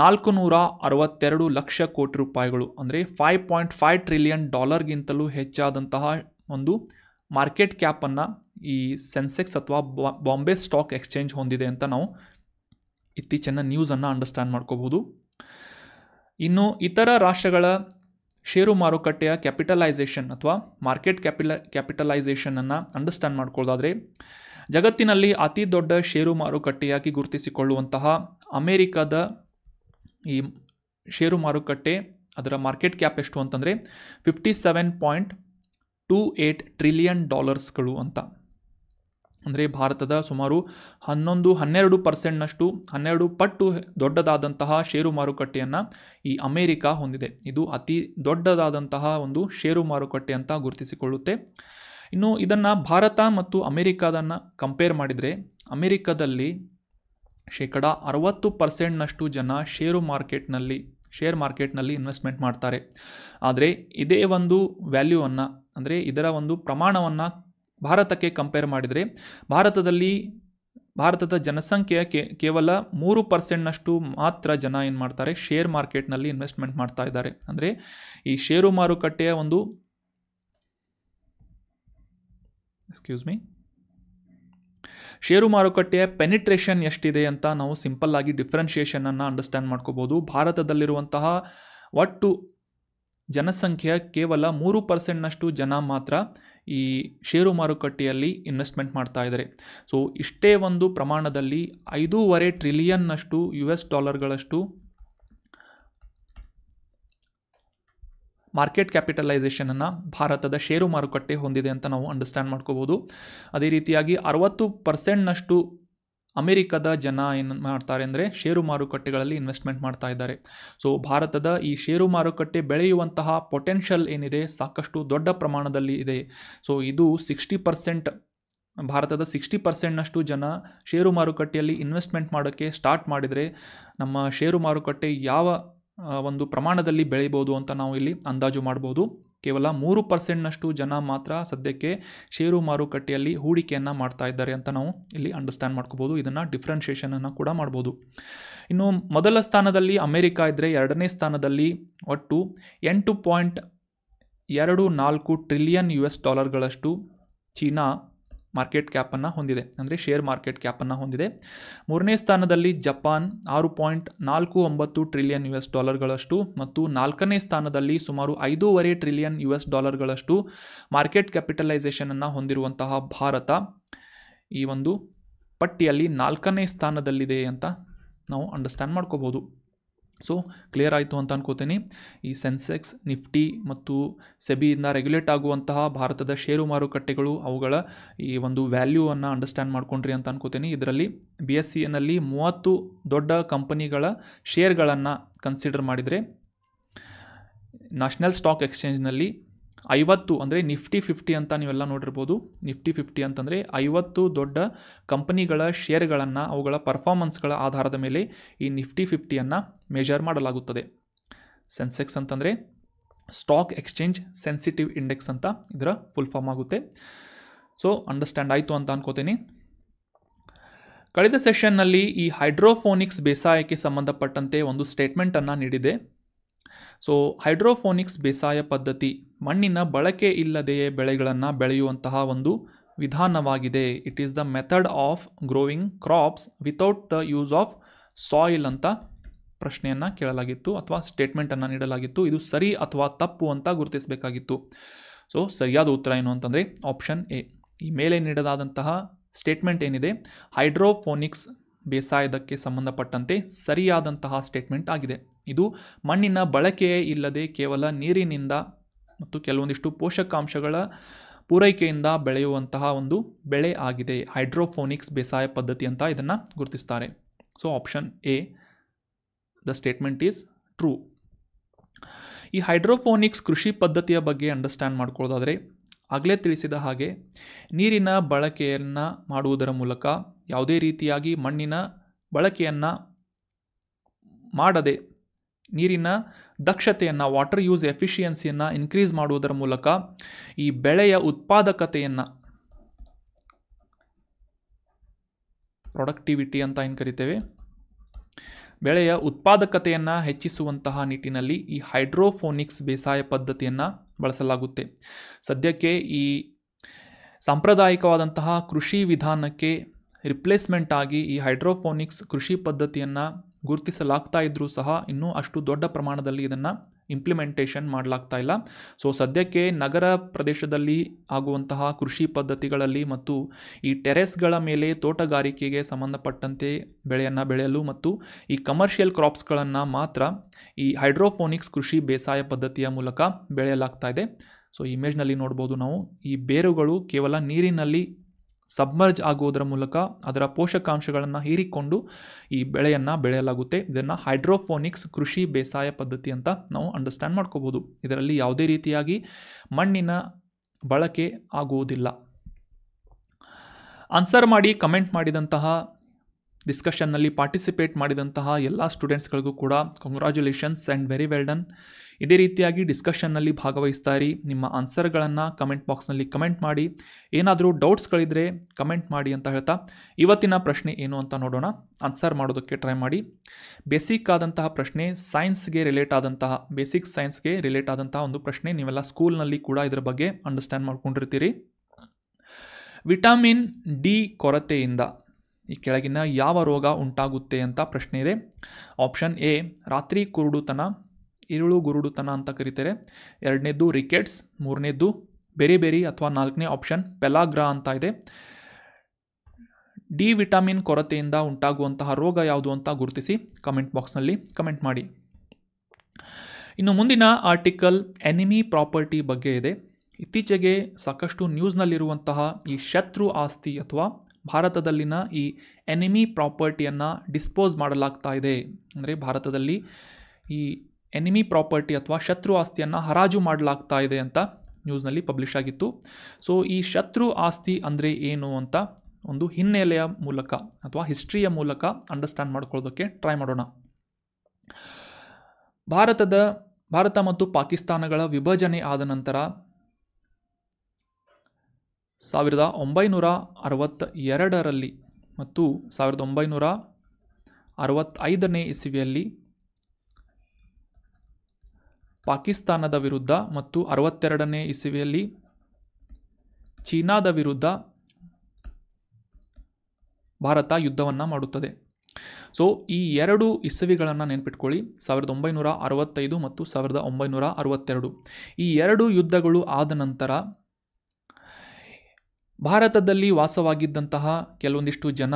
ನಾಲ್ಕು ನೂರ ಅರವತ್ತೆರಡು ಲಕ್ಷ ಕೋಟಿ ರೂಪಾಯಿಗಳು ಅಂದರೆ ಫೈವ್ ಪಾಯಿಂಟ್ ಫೈವ್ ಟ್ರಿಲಿಯನ್ ಡಾಲರ್ಗಿಂತಲೂ ಹೆಚ್ಚಾದಂತಹ ಒಂದು ಮಾರ್ಕೆಟ್ ಕ್ಯಾಪನ್ನು ಈ ಸೆನ್ಸೆಕ್ಸ್ ಅಥವಾ ಬಾಂಬೆ ಸ್ಟಾಕ್ ಎಕ್ಸ್ಚೇಂಜ್ ಹೊಂದಿದೆ ಅಂತ ನಾವು ಇತ್ತೀಚಿನ ನ್ಯೂಸನ್ನು ಅಂಡರ್ಸ್ಟ್ಯಾಂಡ್ ಮಾಡ್ಕೋಬೋದು ಇನ್ನು ಇತರ ರಾಷ್ಟ್ರಗಳ ಷೇರು ಮಾರುಕಟ್ಟೆಯ ಕ್ಯಾಪಿಟಲೈಸೇಷನ್ ಅಥವಾ ಮಾರ್ಕೆಟ್ ಕ್ಯಾಪಿಲ ಕ್ಯಾಪಿಟಲೈಸೇಷನನ್ನು ಅಂಡರ್ಸ್ಟ್ಯಾಂಡ್ ಮಾಡ್ಕೊಳ್ಳೋದಾದರೆ ಜಗತ್ತಿನಲ್ಲಿ ಅತಿ ದೊಡ್ಡ ಷೇರು ಮಾರುಕಟ್ಟೆಯಾಗಿ ಗುರುತಿಸಿಕೊಳ್ಳುವಂತಹ ಅಮೇರಿಕಾದ ಈ ಷೇರು ಮಾರುಕಟ್ಟೆ ಅದರ ಮಾರ್ಕೆಟ್ ಕ್ಯಾಪ್ ಎಷ್ಟು ಅಂತಂದರೆ fifty seven point two eight trillion ಡಾಲರ್ಸ್ಗಳು ಅಂತ ಅಂದರೆ ಭಾರತದ ಸುಮಾರು ಹನ್ನೊಂದು ಹನ್ನೆರಡು ಪರ್ಸೆಂಟ್ನಷ್ಟು ಹನ್ನೆರಡು ಪಟ್ಟು ದೊಡ್ಡದಾದಂತಹ ಷೇರು ಮಾರುಕಟ್ಟೆಯನ್ನು ಈ ಅಮೇರಿಕ ಹೊಂದಿದೆ ಇದು ಅತಿ ದೊಡ್ಡದಾದಂತಹ ಒಂದು ಷೇರು ಮಾರುಕಟ್ಟೆ ಅಂತ ಗುರುತಿಸಿಕೊಳ್ಳುತ್ತೆ ಇನ್ನು ಇದನ್ನು ಭಾರತ ಮತ್ತು ಅಮೇರಿಕಾದನ್ನು ಕಂಪೇರ್ ಮಾಡಿದರೆ ಅಮೇರಿಕಾದಲ್ಲಿ ಶೇಕಡ ಅರವತ್ತು ಪರ್ಸೆಂಟ್ನಷ್ಟು ಜನ ಷೇರು ಮಾರ್ಕೆಟ್ನಲ್ಲಿ ಶೇರ್ ಮಾರ್ಕೆಟ್ನಲ್ಲಿ ಇನ್ವೆಸ್ಟ್ಮೆಂಟ್ ಮಾಡ್ತಾರೆ ಆದರೆ ಇದೇ ಒಂದು ವ್ಯಾಲ್ಯೂವನ್ನು ಅಂದರೆ ಇದರ ಒಂದು ಪ್ರಮಾಣವನ್ನು ಭಾರತಕ್ಕೆ ಕಂಪೇರ್ ಮಾಡಿದರೆ ಭಾರತದಲ್ಲಿ ಭಾರತದ ಜನಸಂಖ್ಯೆಯ ಕೇವಲ ಮೂರು ಪರ್ಸೆಂಟ್ನಷ್ಟು ಮಾತ್ರ ಜನ ಏನು ಮಾಡ್ತಾರೆ ಶೇರ್ ಮಾರ್ಕೆಟ್ನಲ್ಲಿ ಇನ್ವೆಸ್ಟ್ಮೆಂಟ್ ಮಾಡ್ತಾ ಇದ್ದಾರೆ ಅಂದರೆ ಈ ಷೇರು ಮಾರುಕಟ್ಟೆಯ ಒಂದು ಎಕ್ಸ್ಕ್ಯೂಸ್ ಮೀ ಷೇರು ಮಾರುಕಟ್ಟೆಯ ಪೆನಿಟ್ರೇಷನ್ ಎಷ್ಟಿದೆ ಅಂತ ನಾವು ಸಿಂಪಲ್ ಆಗಿ ಡಿಫ್ರೆನ್ಷಿಯೇಷನನ್ನು ಅಂಡರ್ಸ್ಟ್ಯಾಂಡ್ ಮಾಡ್ಕೋಬೋದು ಭಾರತದಲ್ಲಿರುವಂತಹ ಒಟ್ಟು ಜನಸಂಖ್ಯೆಯ ಕೇವಲ ಮೂರು ಪರ್ಸೆಂಟ್ನಷ್ಟು ಜನ ಮಾತ್ರ ಈ ಷೇರು ಮಾರುಕಟ್ಟೆಯಲ್ಲಿ ಇನ್ವೆಸ್ಟ್ಮೆಂಟ್ ಮಾಡ್ತಾ ಇದ್ದಾರೆ ಸೊ ಇಷ್ಟೇ ಒಂದು ಪ್ರಮಾಣದಲ್ಲಿ ಐದೂವರೆ ಟ್ರಿಲಿಯನ್ನಷ್ಟು ಯು ಎಸ್ ಡಾಲರ್ಗಳಷ್ಟು ಮಾರ್ಕೆಟ್ ಕ್ಯಾಪಿಟಲೈಸೇಷನನ್ನು ಭಾರತದ ಷೇರು ಮಾರುಕಟ್ಟೆ ಹೊಂದಿದೆ ಅಂತ ನಾವು ಅಂಡರ್ಸ್ಟ್ಯಾಂಡ್ ಮಾಡ್ಕೋಬೋದು ಅದೇ ರೀತಿಯಾಗಿ ಅರುವತ್ತು ಪರ್ಸೆಂಟ್ನಷ್ಟು ಅಮೆರಿಕದ ಜನ ಏನು ಮಾಡ್ತಾರೆ ಅಂದರೆ ಷೇರು ಮಾರುಕಟ್ಟೆಗಳಲ್ಲಿ ಇನ್ವೆಸ್ಟ್ಮೆಂಟ್ ಮಾಡ್ತಾ ಇದ್ದಾರೆ ಸೊ ಭಾರತದ ಈ ಷೇರು ಮಾರುಕಟ್ಟೆ ಬೆಳೆಯುವಂತಹ ಪೊಟೆನ್ಷಿಯಲ್ ಏನಿದೆ ಸಾಕಷ್ಟು ದೊಡ್ಡ ಪ್ರಮಾಣದಲ್ಲಿ ಇದೆ ಸೊ ಇದು ಸಿಕ್ಸ್ಟಿ ಪರ್ಸೆಂಟ್ ಭಾರತದ ಸಿಕ್ಸ್ಟಿ ಪರ್ಸೆಂಟ್ನಷ್ಟು ಜನ ಷೇರು ಮಾರುಕಟ್ಟೆಯಲ್ಲಿ ಇನ್ವೆಸ್ಟ್ಮೆಂಟ್ ಮಾಡೋಕ್ಕೆ ಸ್ಟಾರ್ಟ್ ಮಾಡಿದರೆ ನಮ್ಮ ಷೇರು ಮಾರುಕಟ್ಟೆ ಯಾವ ಒಂದು ಪ್ರಮಾಣದಲ್ಲಿ ಬೆಳೆಯಬಹುದು ಅಂತ ನಾವು ಇಲ್ಲಿ ಅಂದಾಜು ಮಾಡ್ಬೋದು ಕೇವಲ ಮೂರು ಪರ್ಸೆಂಟ್ನಷ್ಟು ಜನ ಮಾತ್ರ ಸದ್ಯಕ್ಕೆ ಷೇರು ಮಾರುಕಟ್ಟೆಯಲ್ಲಿ ಹೂಡಿಕೆಯನ್ನು ಮಾಡ್ತಾ ಇದ್ದಾರೆ ಅಂತ ನಾವು ಇಲ್ಲಿ ಅಂಡರ್ಸ್ಟ್ಯಾಂಡ್ ಮಾಡ್ಕೋಬೋದು ಇದನ್ನು ಡಿಫ್ರೆನ್ಷಿಯೇಷನನ್ನು ಕೂಡ ಮಾಡ್ಬೋದು ಇನ್ನು ಮೊದಲ ಸ್ಥಾನದಲ್ಲಿ ಅಮೆರಿಕ ಇದ್ದರೆ ಎರಡನೇ ಸ್ಥಾನದಲ್ಲಿ ಒಟ್ಟು ಎಂಟು ಪಾಯಿಂಟ್ ಎರಡು ನಾಲ್ಕು ಟ್ರಿಲಿಯನ್ ಯು ಎಸ್ ಡಾಲರ್ಗಳಷ್ಟು ಚೀನಾ ಮಾರ್ಕೆಟ್ ಕ್ಯಾಪನ್ನು ಹೊಂದಿದೆ ಅಂದರೆ ಶೇರ್ ಮಾರ್ಕೆಟ್ ಕ್ಯಾಪನ್ನು ಹೊಂದಿದೆ ಮೂರನೇ ಸ್ಥಾನದಲ್ಲಿ ಜಪಾನ್ ಆರು ಪಾಯಿಂಟ್ ನಾಲ್ಕು ಒಂಬತ್ತು ಟ್ರಿಲಿಯನ್ ಯು ಎಸ್ ಡಾಲರ್ಗಳಷ್ಟು ಮತ್ತು ನಾಲ್ಕನೇ ಸ್ಥಾನದಲ್ಲಿ ಸುಮಾರು ಐದೂವರೆ ಟ್ರಿಲಿಯನ್ ಯು ಎಸ್ ಡಾಲರ್ಗಳಷ್ಟು ಮಾರ್ಕೆಟ್ ಕ್ಯಾಪಿಟಲೈಸೇಷನನ್ನು ಹೊಂದಿರುವಂತಹ ಭಾರತ ಈ ಒಂದು ಪಟ್ಟಿಯಲ್ಲಿ ನಾಲ್ಕನೇ ಸ್ಥಾನದಲ್ಲಿದೆ ಅಂತ ನಾವು ಅಂಡರ್ಸ್ಟ್ಯಾಂಡ್ ಮಾಡ್ಕೋಬೋದು ಸೊ ಕ್ಲಿಯರ್ ಆಯಿತು ಅಂತ ಅನ್ಕೋತೀನಿ ಈ ಸೆನ್ಸೆಕ್ಸ್ ನಿಫ್ಟಿ ಮತ್ತು ಸೆಬಿಯಿಂದ ರೆಗ್ಯುಲೇಟ್ ಆಗುವಂತಹ ಭಾರತದ ಷೇರು ಮಾರುಕಟ್ಟೆಗಳು ಅವುಗಳ ಈ ಒಂದು ವ್ಯಾಲ್ಯೂವನ್ನು ಅಂಡರ್ಸ್ಟ್ಯಾಂಡ್ ಮಾಡ್ಕೊಂಡ್ರಿ ಅಂತ ಅನ್ಕೋತೀನಿ ಇದರಲ್ಲಿ ಬಿ ಎಸ್ ಸಿ ಎನಲ್ಲಿ ಮೂವತ್ತು ದೊಡ್ಡ ಕಂಪನಿಗಳ ಶೇರ್ಗಳನ್ನು ಕನ್ಸಿಡರ್ ಮಾಡಿದರೆ ನ್ಯಾಷನಲ್ ಸ್ಟಾಕ್ ಎಕ್ಸ್ಚೇಂಜ್ನಲ್ಲಿ ಐವತ್ತು ಅಂದರೆ ನಿಫ್ಟಿ ಫಿಫ್ಟಿ ಅಂತ ನೀವೆಲ್ಲ ನೋಡಿರ್ಬೋದು ನಿಫ್ಟಿ ಫಿಫ್ಟಿ ಅಂತಂದರೆ ಐವತ್ತು ದೊಡ್ಡ ಕಂಪನಿಗಳ ಶೇರ್ಗಳನ್ನು ಅವುಗಳ ಪರ್ಫಾರ್ಮೆನ್ಸ್ಗಳ ಆಧಾರದ ಮೇಲೆ ಈ ನಿಫ್ಟಿ ಫಿಫ್ಟಿಯನ್ನು ಮೇಜರ್ ಮಾಡಲಾಗುತ್ತದೆ ಸೆನ್ಸೆಕ್ಸ್ ಅಂತಂದರೆ ಸ್ಟಾಕ್ ಎಕ್ಸ್ಚೇಂಜ್ ಸೆನ್ಸಿಟಿವ್ ಇಂಡೆಕ್ಸ್ ಅಂತ ಇದರ ಫುಲ್ ಫಾರ್ಮ್ ಆಗುತ್ತೆ ಸೊ ಅಂಡರ್ಸ್ಟ್ಯಾಂಡ್ ಆಯಿತು ಅಂತ ಅನ್ಕೋತೀನಿ ಕಳೆದ ಸೆಷನ್ನಲ್ಲಿ ಈ ಹೈಡ್ರೋಫೋನಿಕ್ಸ್ ಬೇಸಾಯಕ್ಕೆ ಸಂಬಂಧಪಟ್ಟಂತೆ ಒಂದು ಸ್ಟೇಟ್ಮೆಂಟನ್ನು ನೀಡಿದೆ ಸೊ ಹೈಡ್ರೋಫೋನಿಕ್ಸ್ ಬೇಸಾಯ ಪದ್ಧತಿ ಮಣ್ಣಿನ ಬಳಕೆ ಇಲ್ಲದೆಯೇ ಬೆಳೆಗಳನ್ನು ಬೆಳೆಯುವಂತಹ ಒಂದು ವಿಧಾನವಾಗಿದೆ it is the method of growing crops without the use of soil ಅಂತ ಪ್ರಶ್ನೆಯನ್ನು ಕೇಳಲಾಗಿತ್ತು ಅಥವಾ ಸ್ಟೇಟ್ಮೆಂಟನ್ನು ನೀಡಲಾಗಿತ್ತು ಇದು ಸರಿ ಅಥವಾ ತಪ್ಪು ಅಂತ ಗುರುತಿಸಬೇಕಾಗಿತ್ತು ಸೊ ಸರಿಯಾದ ಉತ್ತರ ಏನು ಅಂತಂದರೆ ಆಪ್ಷನ್ ಎ ಈ ಮೇಲೆ ನೀಡಲಾದಂತಹ ಸ್ಟೇಟ್ಮೆಂಟ್ ಏನಿದೆ ಹೈಡ್ರೋಫೋನಿಕ್ಸ್ ಬೇಸಾಯದಕ್ಕೆ ಸಂಬಂಧಪಟ್ಟಂತೆ ಸರಿಯಾದಂತಹ ಸ್ಟೇಟ್ಮೆಂಟ್ ಆಗಿದೆ ಇದು ಮಣ್ಣಿನ ಬಳಕೆಯೇ ಇಲ್ಲದೆ ಕೇವಲ ನೀರಿನಿಂದ ಮತ್ತು ಕೆಲವೊಂದಿಷ್ಟು ಪೋಷಕಾಂಶಗಳ ಪೂರೈಕೆಯಿಂದ ಬೆಳೆಯುವಂತಹ ಒಂದು ಬೆಳೆ ಆಗಿದೆ ಹೈಡ್ರೋಫೋನಿಕ್ಸ್ ಬೇಸಾಯ ಪದ್ಧತಿ ಅಂತ ಇದನ್ನು ಗುರುತಿಸ್ತಾರೆ so option A the statement is true ಈ ಹೈಡ್ರೋಫೋನಿಕ್ಸ್ ಕೃಷಿ ಪದ್ಧತಿಯ ಬಗ್ಗೆ ಅಂಡರ್ಸ್ಟ್ಯಾಂಡ್ ಮಾಡ್ಕೊಳ್ಳೋದಾದರೆ ಆಗಲೇ ತಿಳಿಸಿದ ಹಾಗೆ ನೀರಿನ ಬಳಕೆಯನ್ನು ಮಾಡುವುದರ ಮೂಲಕ ಯಾವುದೇ ರೀತಿಯಾಗಿ ಮಣ್ಣಿನ ಬಳಕೆಯನ್ನು ಮಾಡದೆ ನೀರಿನ ದಕ್ಷತೆಯನ್ನು ವಾಟರ್ ಯೂಸ್ ಎಫಿಷಿಯನ್ಸಿಯನ್ನು ಇನ್ಕ್ರೀಸ್ ಮಾಡುವುದರ ಮೂಲಕ ಈ ಬೆಳೆಯ ಉತ್ಪಾದಕತೆಯನ್ನು ಪ್ರೊಡಕ್ಟಿವಿಟಿ ಅಂತ ಏನು ಕರಿತೇವೆ ಬೆಳೆಯ ಉತ್ಪಾದಕತೆಯನ್ನು ಹೆಚ್ಚಿಸುವಂತಹ ನಿಟ್ಟಿನಲ್ಲಿ ಈ ಹೈಡ್ರೋಫೋನಿಕ್ಸ್ ಬೇಸಾಯ ಪದ್ಧತಿಯನ್ನು ಬಳಸಲಾಗುತ್ತೆ ಸದ್ಯಕ್ಕೆ ಈ ಸಾಂಪ್ರದಾಯಿಕವಾದಂತಹ ಕೃಷಿ ವಿಧಾನಕ್ಕೆ ರಿಪ್ಲೇಸ್ಮೆಂಟ್ ಆಗಿ ಈ ಹೈಡ್ರೋಫೋನಿಕ್ಸ್ ಕೃಷಿ ಪದ್ಧತಿಯನ್ನು ಗುರುತಿಸಲಾಗ್ತಾ ಇದ್ದರೂ ಸಹ ಇನ್ನೂ ಅಷ್ಟು ದೊಡ್ಡ ಪ್ರಮಾಣದಲ್ಲಿ ಇದನ್ನು ಇಂಪ್ಲಿಮೆಂಟೇಷನ್ ಮಾಡಲಾಗ್ತಾ ಇಲ್ಲ ಸೊ ಸದ್ಯಕ್ಕೆ ನಗರ ಪ್ರದೇಶದಲ್ಲಿ ಆಗುವಂತಹ ಕೃಷಿ ಪದ್ಧತಿಗಳಲ್ಲಿ ಮತ್ತು ಈ ಟೆರೆಸ್ಗಳ ಮೇಲೆ ತೋಟಗಾರಿಕೆಗೆ ಸಂಬಂಧಪಟ್ಟಂತೆ ಬೆಳೆಯನ್ನು ಬೆಳೆಯಲು ಮತ್ತು ಈ ಕಮರ್ಷಿಯಲ್ ಕ್ರಾಪ್ಸ್ಗಳನ್ನು ಮಾತ್ರ ಈ ಹೈಡ್ರೋಫೋನಿಕ್ಸ್ ಕೃಷಿ ಬೇಸಾಯ ಪದ್ಧತಿಯ ಮೂಲಕ ಬೆಳೆಯಲಾಗ್ತಾ ಇದೆ ಸೊ ಇಮೇಜ್ನಲ್ಲಿ ನೋಡ್ಬೋದು ನಾವು ಈ ಬೇರುಗಳು ಕೇವಲ ನೀರಿನಲ್ಲಿ ಸಬ್ಮರ್ಜ್ ಆಗುವುದರ ಮೂಲಕ ಅದರ ಪೋಷಕಾಂಶಗಳನ್ನು ಹೀರಿಕೊಂಡು ಈ ಬೆಳೆಯನ್ನು ಬೆಳೆಯಲಾಗುತ್ತೆ ಇದನ್ನು ಹೈಡ್ರೋಫೋನಿಕ್ಸ್ ಕೃಷಿ ಬೇಸಾಯ ಪದ್ಧತಿ ಅಂತ ನಾವು ಅಂಡರ್ಸ್ಟ್ಯಾಂಡ್ ಮಾಡ್ಕೋಬೋದು ಇದರಲ್ಲಿ ಯಾವುದೇ ರೀತಿಯಾಗಿ ಮಣ್ಣಿನ ಬಳಕೆ ಆಗುವುದಿಲ್ಲ ಆನ್ಸರ್ ಮಾಡಿ ಕಮೆಂಟ್ ಮಾಡಿದಂತಹ ಡಿಸ್ಕಷನ್ನಲ್ಲಿ ಪಾರ್ಟಿಸಿಪೇಟ್ ಮಾಡಿದಂತಹ ಎಲ್ಲ ಸ್ಟೂಡೆಂಟ್ಸ್ಗಳಿಗೂ ಕೂಡ congratulations and very well done ಇದೇ ರೀತಿಯಾಗಿ ಡಿಸ್ಕಷನ್ನಲ್ಲಿ ಭಾಗವಹಿಸ್ತಾ ನಿಮ್ಮ ಆನ್ಸರ್ಗಳನ್ನು ಕಮೆಂಟ್ ಬಾಕ್ಸ್ನಲ್ಲಿ ಕಮೆಂಟ್ ಮಾಡಿ ಏನಾದರೂ ಡೌಟ್ಸ್ಗಳಿದ್ರೆ ಕಮೆಂಟ್ ಮಾಡಿ ಅಂತ ಹೇಳ್ತಾ ಇವತ್ತಿನ ಪ್ರಶ್ನೆ ಏನು ಅಂತ ನೋಡೋಣ ಆನ್ಸರ್ ಮಾಡೋದಕ್ಕೆ ಟ್ರೈ ಮಾಡಿ ಬೇಸಿಕ್ ಆದಂತಹ ಪ್ರಶ್ನೆ ಸೈನ್ಸ್ಗೆ ರಿಲೇಟ್ ಆದಂತಹ ಬೇಸಿಕ್ ಸೈನ್ಸ್ಗೆ ರಿಲೇಟ್ ಆದಂತಹ ಒಂದು ಪ್ರಶ್ನೆ ನೀವೆಲ್ಲ ಸ್ಕೂಲ್ನಲ್ಲಿ ಕೂಡ ಇದರ ಬಗ್ಗೆ ಅಂಡರ್ಸ್ಟ್ಯಾಂಡ್ ಮಾಡ್ಕೊಂಡಿರ್ತೀರಿ ವಿಟಮಿನ್ ಡಿ ಕೊರತೆಯಿಂದ ಈ ಕೆಳಗಿನ ಯಾವ ರೋಗ ಉಂಟಾಗುತ್ತೆ ಅಂತ ಪ್ರಶ್ನೆ ಇದೆ ಆಪ್ಷನ್ ಎ ರಾತ್ರಿ ಕುರುಡುತನ ಇರುಳು ಗುರುಡುತನ ಅಂತ ಕರೀತಾರೆ ಎರಡನೇದ್ದು ರಿಕೆಟ್ಸ್ ಮೂರನೇದ್ದು ಬೆರಿ ಬೆರಿ ಅಥವಾ ನಾಲ್ಕನೇ ಆಪ್ಷನ್ ಪೆಲಾಗ್ರ ಅಂತ ಇದೆ ಡಿ ವಿಟಮಿನ್ ಕೊರತೆಯಿಂದ ಉಂಟಾಗುವಂತಹ ರೋಗ ಯಾವುದು ಅಂತ ಗುರುತಿಸಿ ಕಮೆಂಟ್ ಬಾಕ್ಸ್ನಲ್ಲಿ ಕಮೆಂಟ್ ಮಾಡಿ ಇನ್ನು ಮುಂದಿನ ಆರ್ಟಿಕಲ್ ಎನಿಮಿ ಪ್ರಾಪರ್ಟಿ ಬಗ್ಗೆ ಇದೆ ಇತ್ತೀಚೆಗೆ ಸಾಕಷ್ಟು ನ್ಯೂಸ್ನಲ್ಲಿರುವಂತಹ ಈ ಶತ್ರು ಆಸ್ತಿ ಅಥವಾ ಭಾರತದಲ್ಲಿನ ಈ ಎನಿಮಿ ಪ್ರಾಪರ್ಟಿಯನ್ನು ಡಿಸ್ಪೋಸ್ ಮಾಡಲಾಗ್ತಾ ಇದೆ ಅಂದರೆ ಭಾರತದಲ್ಲಿ ಈ ಎನಿಮಿ ಪ್ರಾಪರ್ಟಿ ಅಥವಾ ಶತ್ರು ಆಸ್ತಿಯನ್ನು ಹರಾಜು ಮಾಡಲಾಗ್ತಾ ಇದೆ ಅಂತ ನ್ಯೂಸ್ನಲ್ಲಿ ಪಬ್ಲಿಷ್ ಆಗಿತ್ತು ಸೊ ಈ ಶತ್ರು ಆಸ್ತಿ ಅಂದರೆ ಏನು ಅಂತ ಒಂದು ಹಿನ್ನೆಲೆಯ ಮೂಲಕ ಅಥವಾ ಹಿಸ್ಟ್ರಿಯ ಮೂಲಕ ಅಂಡರ್ಸ್ಟ್ಯಾಂಡ್ ಮಾಡ್ಕೊಳ್ಳೋದಕ್ಕೆ ಟ್ರೈ ಮಾಡೋಣ ಭಾರತದ ಭಾರತ ಮತ್ತು ಪಾಕಿಸ್ತಾನಗಳ ವಿಭಜನೆ ಆದ ನಂತರ ಸಾವಿರದ ಒಂಬೈನೂರ ಅರವತ್ತ ಎರಡರಲ್ಲಿ ಮತ್ತು ಸಾವಿರದ ಒಂಬೈನೂರ ಅರವತ್ತೈದನೇ ಇಸವಿಯಲ್ಲಿ ಪಾಕಿಸ್ತಾನದ ವಿರುದ್ಧ ಮತ್ತು ಅರವತ್ತೆರಡನೇ ಇಸವಿಯಲ್ಲಿ ಚೀನಾದ ವಿರುದ್ಧ ಭಾರತ ಯುದ್ಧವನ್ನು ಮಾಡುತ್ತದೆ ಸೊ ಈ ಎರಡು ಇಸವಿಗಳನ್ನು ನೆನ್ಪಿಟ್ಕೊಳ್ಳಿ ಸಾವಿರದ ಒಂಬೈನೂರ ಅರವತ್ತೈದು ಮತ್ತು ಸಾವಿರದ ಒಂಬೈನೂರ ಅರವತ್ತೆರಡು ಈ ಎರಡು ಯುದ್ಧಗಳು ಆದ ನಂತರ ಭಾರತದಲ್ಲಿ ವಾಸವಾಗಿದ್ದಂತಹ ಕೆಲವೊಂದಿಷ್ಟು ಜನ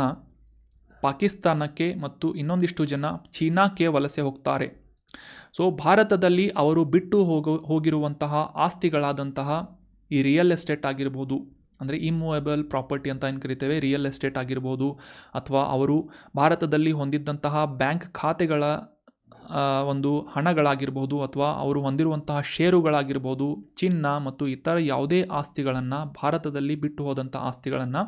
ಪಾಕಿಸ್ತಾನಕ್ಕೆ ಮತ್ತು ಇನ್ನೊಂದಿಷ್ಟು ಜನ ಚೀನಾಕ್ಕೆ ವಲಸೆ ಹೋಗ್ತಾರೆ ಸೊ ಭಾರತದಲ್ಲಿ ಅವರು ಬಿಟ್ಟು ಹೋಗೋ ಹೋಗಿರುವಂತಹ ಆಸ್ತಿಗಳಾದಂತಹ ಈ ರಿಯಲ್ ಎಸ್ಟೇಟ್ ಆಗಿರ್ಬೋದು ಅಂದರೆ ಇಮ್ಮೂವೇಬಲ್ ಪ್ರಾಪರ್ಟಿ ಅಂತ ಏನು ಕರಿತೇವೆ ರಿಯಲ್ ಎಸ್ಟೇಟ್ ಆಗಿರ್ಬೋದು ಅಥವಾ ಅವರು ಭಾರತದಲ್ಲಿ ಹೊಂದಿದ್ದಂತಹ ಬ್ಯಾಂಕ್ ಖಾತೆಗಳ ಒಂದು ಹಣಗಳಾಗಿರ್ಬೋದು ಅಥವಾ ಅವರು ಹೊಂದಿರುವಂತಹ ಷೇರುಗಳಾಗಿರ್ಬೋದು ಚಿನ್ನ ಮತ್ತು ಇತರ ಯಾವುದೇ ಆಸ್ತಿಗಳನ್ನು ಭಾರತದಲ್ಲಿ ಬಿಟ್ಟು ಹೋದಂಥ ಆಸ್ತಿಗಳನ್ನು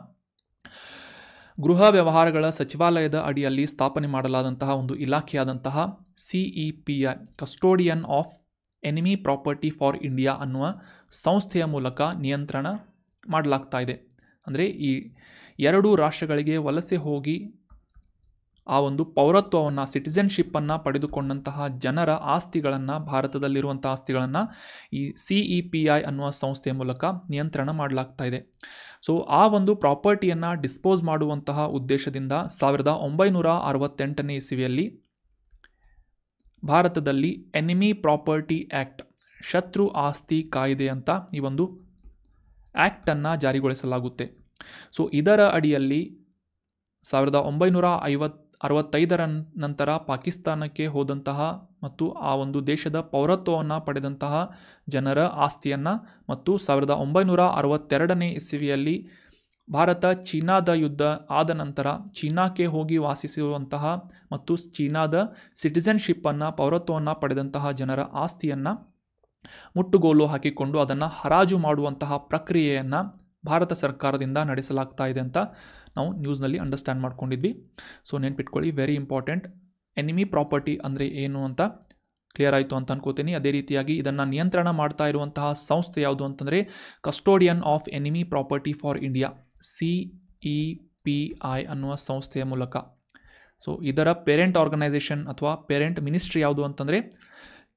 ಗೃಹ ವ್ಯವಹಾರಗಳ ಸಚಿವಾಲಯದ ಅಡಿಯಲ್ಲಿ ಸ್ಥಾಪನೆ ಮಾಡಲಾದಂತಹ ಒಂದು ಇಲಾಖೆಯಾದಂತಹ C E P I custodian of enemy property for India ಅನ್ನುವ ಸಂಸ್ಥೆಯ ಮೂಲಕ ನಿಯಂತ್ರಣ ಮಾಡಲಾಗ್ತಾ ಇದೆ ಅಂದರೆ ಈ ಎರಡೂ ರಾಷ್ಟ್ರಗಳಿಗೆ ವಲಸೆ ಹೋಗಿ ಆ ಒಂದು ಪೌರತ್ವವನ್ನು ಸಿಟಿಸನ್ಶಿಪ್ಪನ್ನು ಪಡೆದುಕೊಂಡಂತಹ ಜನರ ಆಸ್ತಿಗಳನ್ನು ಭಾರತದಲ್ಲಿರುವಂಥ ಆಸ್ತಿಗಳನ್ನು ಈ ಸಿ ಇ ಪಿ ಐ ಅನ್ನುವ ಸಂಸ್ಥೆಯ ಮೂಲಕ ನಿಯಂತ್ರಣ ಮಾಡಲಾಗ್ತಾ ಇದೆ ಸೊ ಆ ಒಂದು ಪ್ರಾಪರ್ಟಿಯನ್ನು ಡಿಸ್ಪೋಸ್ ಮಾಡುವಂತಹ ಉದ್ದೇಶದಿಂದ ಸಾವಿರದ ಒಂಬೈನೂರ ಅರವತ್ತೆಂಟನೇ ಇಸವಿಯಲ್ಲಿ ಭಾರತದಲ್ಲಿ ಎನಿಮಿ ಪ್ರಾಪರ್ಟಿ ಆ್ಯಕ್ಟ್ ಶತ್ರು ಆಸ್ತಿ ಕಾಯಿದೆ ಅಂತ ಈ ಒಂದು ಆ್ಯಕ್ಟನ್ನು ಜಾರಿಗೊಳಿಸಲಾಗುತ್ತೆ ಸೊ ಇದರ ಅಡಿಯಲ್ಲಿ ಸಾವಿರದ ಒಂಬೈನೂರ ಐವತ್ತು ಅರವತ್ತೈದರ ನಂತರ ಪಾಕಿಸ್ತಾನಕ್ಕೆ ಹೋದಂತಹ ಮತ್ತು ಆ ಒಂದು ದೇಶದ ಪೌರತ್ವವನ್ನು ಪಡೆದಂತಹ ಜನರ ಆಸ್ತಿಯನ್ನು ಮತ್ತು ಸಾವಿರದ ಒಂಬೈನೂರ ಅರವತ್ತೆರಡನೇ ಇಸವಿಯಲ್ಲಿ ಭಾರತ ಚೀನಾದ ಯುದ್ಧ ಆದ ನಂತರ ಚೀನಾಕ್ಕೆ ಹೋಗಿ ವಾಸಿಸುವಂತಹ ಮತ್ತು ಚೀನಾದ ಸಿಟಿಸನ್ಶಿಪ್ಪನ್ನು ಪೌರತ್ವವನ್ನು ಪಡೆದಂತಹ ಜನರ ಆಸ್ತಿಯನ್ನು ಮುಟ್ಟುಗೋಲು ಹಾಕಿಕೊಂಡು ಅದನ್ನು ಹರಾಜು ಮಾಡುವಂತಹ ಪ್ರಕ್ರಿಯೆಯನ್ನು ಭಾರತ ಸರ್ಕಾರದಿಂದ ನಡೆಸಲಾಗ್ತಾ ಇದೆ ಅಂತ ನಾವು ನ್ಯೂಸ್ನಲ್ಲಿ ಅಂಡರ್ಸ್ಟ್ಯಾಂಡ್ ಮಾಡ್ಕೊಂಡಿದ್ವಿ ಸೊ ನೆನ್ಪಿಟ್ಕೊಳ್ಳಿ ವೆರಿ ಇಂಪಾರ್ಟೆಂಟ್ ಎನಿಮಿ ಪ್ರಾಪರ್ಟಿ ಅಂದರೆ ಏನು ಅಂತ ಕ್ಲಿಯರ್ ಆಯಿತು ಅಂತ ಅನ್ಕೋತೀನಿ ಅದೇ ರೀತಿಯಾಗಿ ಇದನ್ನು ನಿಯಂತ್ರಣ ಮಾಡ್ತಾ ಇರುವಂತಹ ಸಂಸ್ಥೆ ಯಾವುದು ಅಂತಂದರೆ custodian of enemy property for India C E P I ಅನ್ನುವ ಸಂಸ್ಥೆಯ ಮೂಲಕ ಸೊ ಇದರ ಪೇರೆಂಟ್ ಆರ್ಗನೈಸೇಷನ್ ಅಥವಾ ಪೇರೆಂಟ್ ಮಿನಿಸ್ಟ್ರಿ ಯಾವುದು ಅಂತಂದರೆ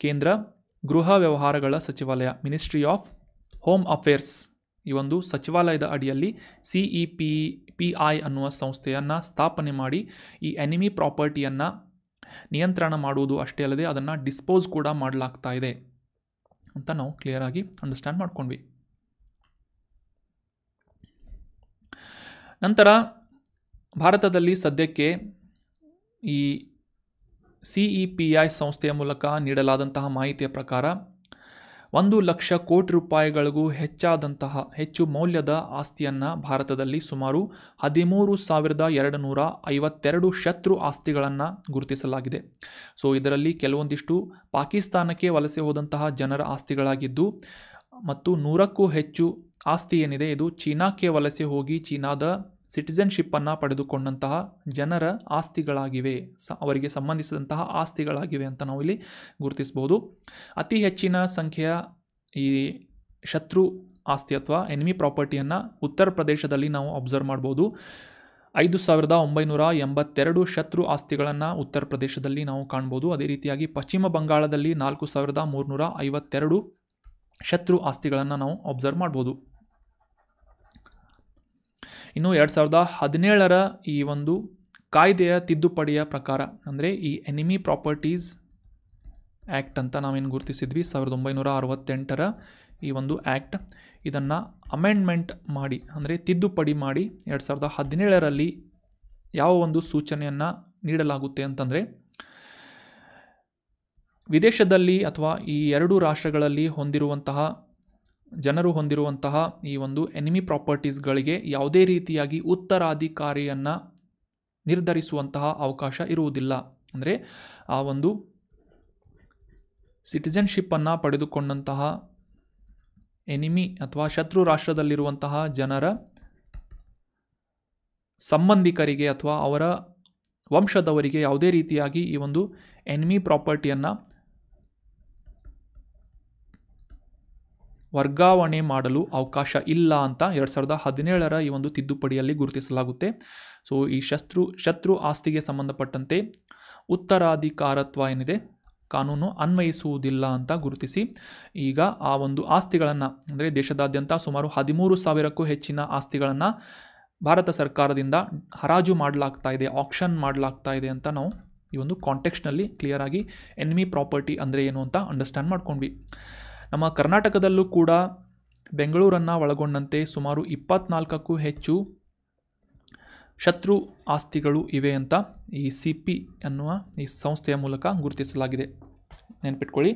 ಕೇಂದ್ರ ಗೃಹ ವ್ಯವಹಾರಗಳ ಸಚಿವಾಲಯ ಮಿನಿಸ್ಟ್ರಿ ಆಫ್ ಹೋಮ್ ಅಫೇರ್ಸ್ ಈ ಒಂದು ಸಚಿವಾಲಯದ ಅಡಿಯಲ್ಲಿ C E P P I ಅನ್ನುವ ಸಂಸ್ಥೆಯನ್ನು ಸ್ಥಾಪನೆ ಮಾಡಿ ಈ ಎನಿಮಿ ಪ್ರಾಪರ್ಟಿಯನ್ನು ನಿಯಂತ್ರಣ ಮಾಡುವುದು ಅಷ್ಟೇ ಅಲ್ಲದೆ ಅದನ್ನು ಡಿಸ್ಪೋಸ್ ಕೂಡ ಮಾಡಲಾಗ್ತಾ ಇದೆ ಅಂತ ನಾವು ಕ್ಲಿಯರಾಗಿ ಅಂಡರ್ಸ್ಟ್ಯಾಂಡ್ ಮಾಡ್ಕೊಂಡ್ವಿ ನಂತರ ಭಾರತದಲ್ಲಿ ಸದ್ಯಕ್ಕೆ ಈ ಸಿ ಇ ಪಿ ಐ ಸಂಸ್ಥೆಯ ಮೂಲಕ ನೀಡಲಾದಂತಹ ಮಾಹಿತಿಯ ಪ್ರಕಾರ ಒಂದು ಲಕ್ಷ ಕೋಟಿ ರೂಪಾಯಿಗಳಿಗೂ ಹೆಚ್ಚಾದಂತಹ ಹೆಚ್ಚು ಮೌಲ್ಯದ ಆಸ್ತಿಯನ್ನು ಭಾರತದಲ್ಲಿ ಸುಮಾರು ಹದಿಮೂರು ಸಾವಿರದ ಎರಡು ನೂರ ಐವತ್ತೆರಡು ಶತ್ರು ಆಸ್ತಿಗಳನ್ನು ಗುರುತಿಸಲಾಗಿದೆ ಸೊ ಇದರಲ್ಲಿ ಕೆಲವೊಂದಿಷ್ಟು ಪಾಕಿಸ್ತಾನಕ್ಕೆ ವಲಸೆ ಹೋದಂತಹ ಜನರ ಆಸ್ತಿಗಳಾಗಿದ್ದು ಮತ್ತು ನೂರಕ್ಕೂ ಹೆಚ್ಚು ಆಸ್ತಿ ಏನಿದೆ ಇದು ಚೀನಾಕ್ಕೆ ವಲಸೆ ಹೋಗಿ ಚೀನಾದ ಸಿಟಿಸನ್ಶಿಪ್ ಪಡೆದುಕೊಂಡಂತಹ ಜನರ ಆಸ್ತಿಗಳಾಗಿವೆ ಸ ಅವರಿಗೆ ಸಂಬಂಧಿಸಿದಂತಹ ಆಸ್ತಿಗಳಾಗಿವೆ ಅಂತ ನಾವು ಇಲ್ಲಿ ಗುರುತಿಸ್ಬೋದು ಅತಿ ಹೆಚ್ಚಿನ ಸಂಖ್ಯೆಯ ಈ ಶತ್ರು ಆಸ್ತಿ ಅಥವಾ ಎನಿಮಿ ಪ್ರಾಪರ್ಟಿಯನ್ನು ಉತ್ತರ ಪ್ರದೇಶದಲ್ಲಿ ನಾವು ಅಬ್ಸರ್ವ್ ಮಾಡ್ಬೋದು ಐದು ಸಾವಿರದ ಒಂಬೈನೂರ ಎಂಬತ್ತೆರಡು ಶತ್ರು ಆಸ್ತಿಗಳನ್ನು ಉತ್ತರ ಪ್ರದೇಶದಲ್ಲಿ ನಾವು ಕಾಣ್ಬೋದು ಅದೇ ರೀತಿಯಾಗಿ ಪಶ್ಚಿಮ ಬಂಗಾಳದಲ್ಲಿ ನಾಲ್ಕು ಸಾವಿರದ ಮೂರುನೂರ ಐವತ್ತೆರಡು ಶತ್ರು ಆಸ್ತಿಗಳನ್ನು ನಾವು ಅಬ್ಸರ್ವ್ ಮಾಡ್ಬೋದು ಇನ್ನು ಎರಡು ಸಾವಿರದ ಹದಿನೇಳರ ಈ ಒಂದು ಕಾಯ್ದೆಯ ತಿದ್ದುಪಡಿಯ ಪ್ರಕಾರ ಅಂದರೆ ಈ ಎನಿಮಿ ಪ್ರಾಪರ್ಟೀಸ್ ಆ್ಯಕ್ಟ್ ಅಂತ ನಾವೇನು ಗುರುತಿಸಿದ್ವಿ ಸಾವಿರದ ಒಂಬೈನೂರ ಅರವತ್ತೆಂಟರ ಈ ಒಂದು ಆ್ಯಕ್ಟ್ ಇದನ್ನು ಅಮೆಂಡ್ಮೆಂಟ್ ಮಾಡಿ ಅಂದರೆ ತಿದ್ದುಪಡಿ ಮಾಡಿ ಎರಡು ಸಾವಿರದ ಹದಿನೇಳರಲ್ಲಿ ಯಾವ ಒಂದು ಸೂಚನೆಯನ್ನು ನೀಡಲಾಗುತ್ತೆ ಅಂತಂದರೆ ವಿದೇಶದಲ್ಲಿ ಅಥವಾ ಈ ಎರಡು ರಾಷ್ಟ್ರಗಳಲ್ಲಿ ಹೊಂದಿರುವಂತಹ ಜನರು ಹೊಂದಿರುವಂತಹ ಈ ಒಂದು ಎನಿಮಿ ಪ್ರಾಪರ್ಟೀಸ್ಗಳಿಗೆ ಯಾವುದೇ ರೀತಿಯಾಗಿ ಉತ್ತರಾಧಿಕಾರಿಯನ್ನು ನಿರ್ಧರಿಸುವಂತಹ ಅವಕಾಶ ಇರುವುದಿಲ್ಲ ಅಂದರೆ ಆ ಒಂದು ಸಿಟಿಜನ್ಶಿಪ್ಪನ್ನು ಪಡೆದುಕೊಂಡಂತಹ ಎನಿಮಿ ಅಥವಾ ಶತ್ರು ರಾಷ್ಟ್ರದಲ್ಲಿರುವಂತಹ ಜನರ ಸಂಬಂಧಿಕರಿಗೆ ಅಥವಾ ಅವರ ವಂಶದವರಿಗೆ ಯಾವುದೇ ರೀತಿಯಾಗಿ ಈ ಒಂದು ಎನಿಮಿ ಪ್ರಾಪರ್ಟಿಯನ್ನು ವರ್ಗಾವಣೆ ಮಾಡಲು ಅವಕಾಶ ಇಲ್ಲ ಅಂತ ಎರಡು ಸಾವಿರದ ಹದಿನೇಳರ ಈ ಒಂದು ತಿದ್ದುಪಡಿಯಲ್ಲಿ ಗುರುತಿಸಲಾಗುತ್ತೆ ಸೊ ಈ ಶತ್ರು ಶತ್ರು ಆಸ್ತಿಗೆ ಸಂಬಂಧಪಟ್ಟಂತೆ ಉತ್ತರಾಧಿಕಾರತ್ವ ಏನಿದೆ ಕಾನೂನು ಅನ್ವಯಿಸುವುದಿಲ್ಲ ಅಂತ ಗುರುತಿಸಿ ಈಗ ಆ ಒಂದು ಆಸ್ತಿಗಳನ್ನು ಅಂದರೆ ದೇಶದಾದ್ಯಂತ ಸುಮಾರು ಹದಿಮೂರು ಸಾವಿರಕ್ಕೂ ಹೆಚ್ಚಿನ ಆಸ್ತಿಗಳನ್ನು ಭಾರತ ಸರ್ಕಾರದಿಂದ ಹರಾಜು ಮಾಡಲಾಗ್ತಾ ಇದೆ ಆಕ್ಷನ್ ಮಾಡಲಾಗ್ತಾ ಇದೆ ಅಂತ ನಾವು ಈ ಒಂದು ಕಾಂಟೆಕ್ಸ್ಟ್ನಲ್ಲಿ ಕ್ಲಿಯರಾಗಿ ಎನ್ಮಿ ಪ್ರಾಪರ್ಟಿ ಅಂದರೆ ಏನು ಅಂತ ಅಂಡರ್ಸ್ಟ್ಯಾಂಡ್ ಮಾಡ್ಕೊಂಡ್ವಿ ನಮ್ಮ ಕರ್ನಾಟಕದಲ್ಲೂ ಕೂಡ ಬೆಂಗಳೂರನ್ನು ಒಳಗೊಂಡಂತೆ ಸುಮಾರು ಇಪ್ಪತ್ನಾಲ್ಕಕ್ಕೂ ಹೆಚ್ಚು ಶತ್ರು ಆಸ್ತಿಗಳು ಇವೆ ಅಂತ ಈ ಸಿ ಪಿ ಅನ್ನುವ ಈ ಸಂಸ್ಥೆಯ ಮೂಲಕ ಗುರುತಿಸಲಾಗಿದೆ ನೆನ್ಪಿಟ್ಕೊಳ್ಳಿ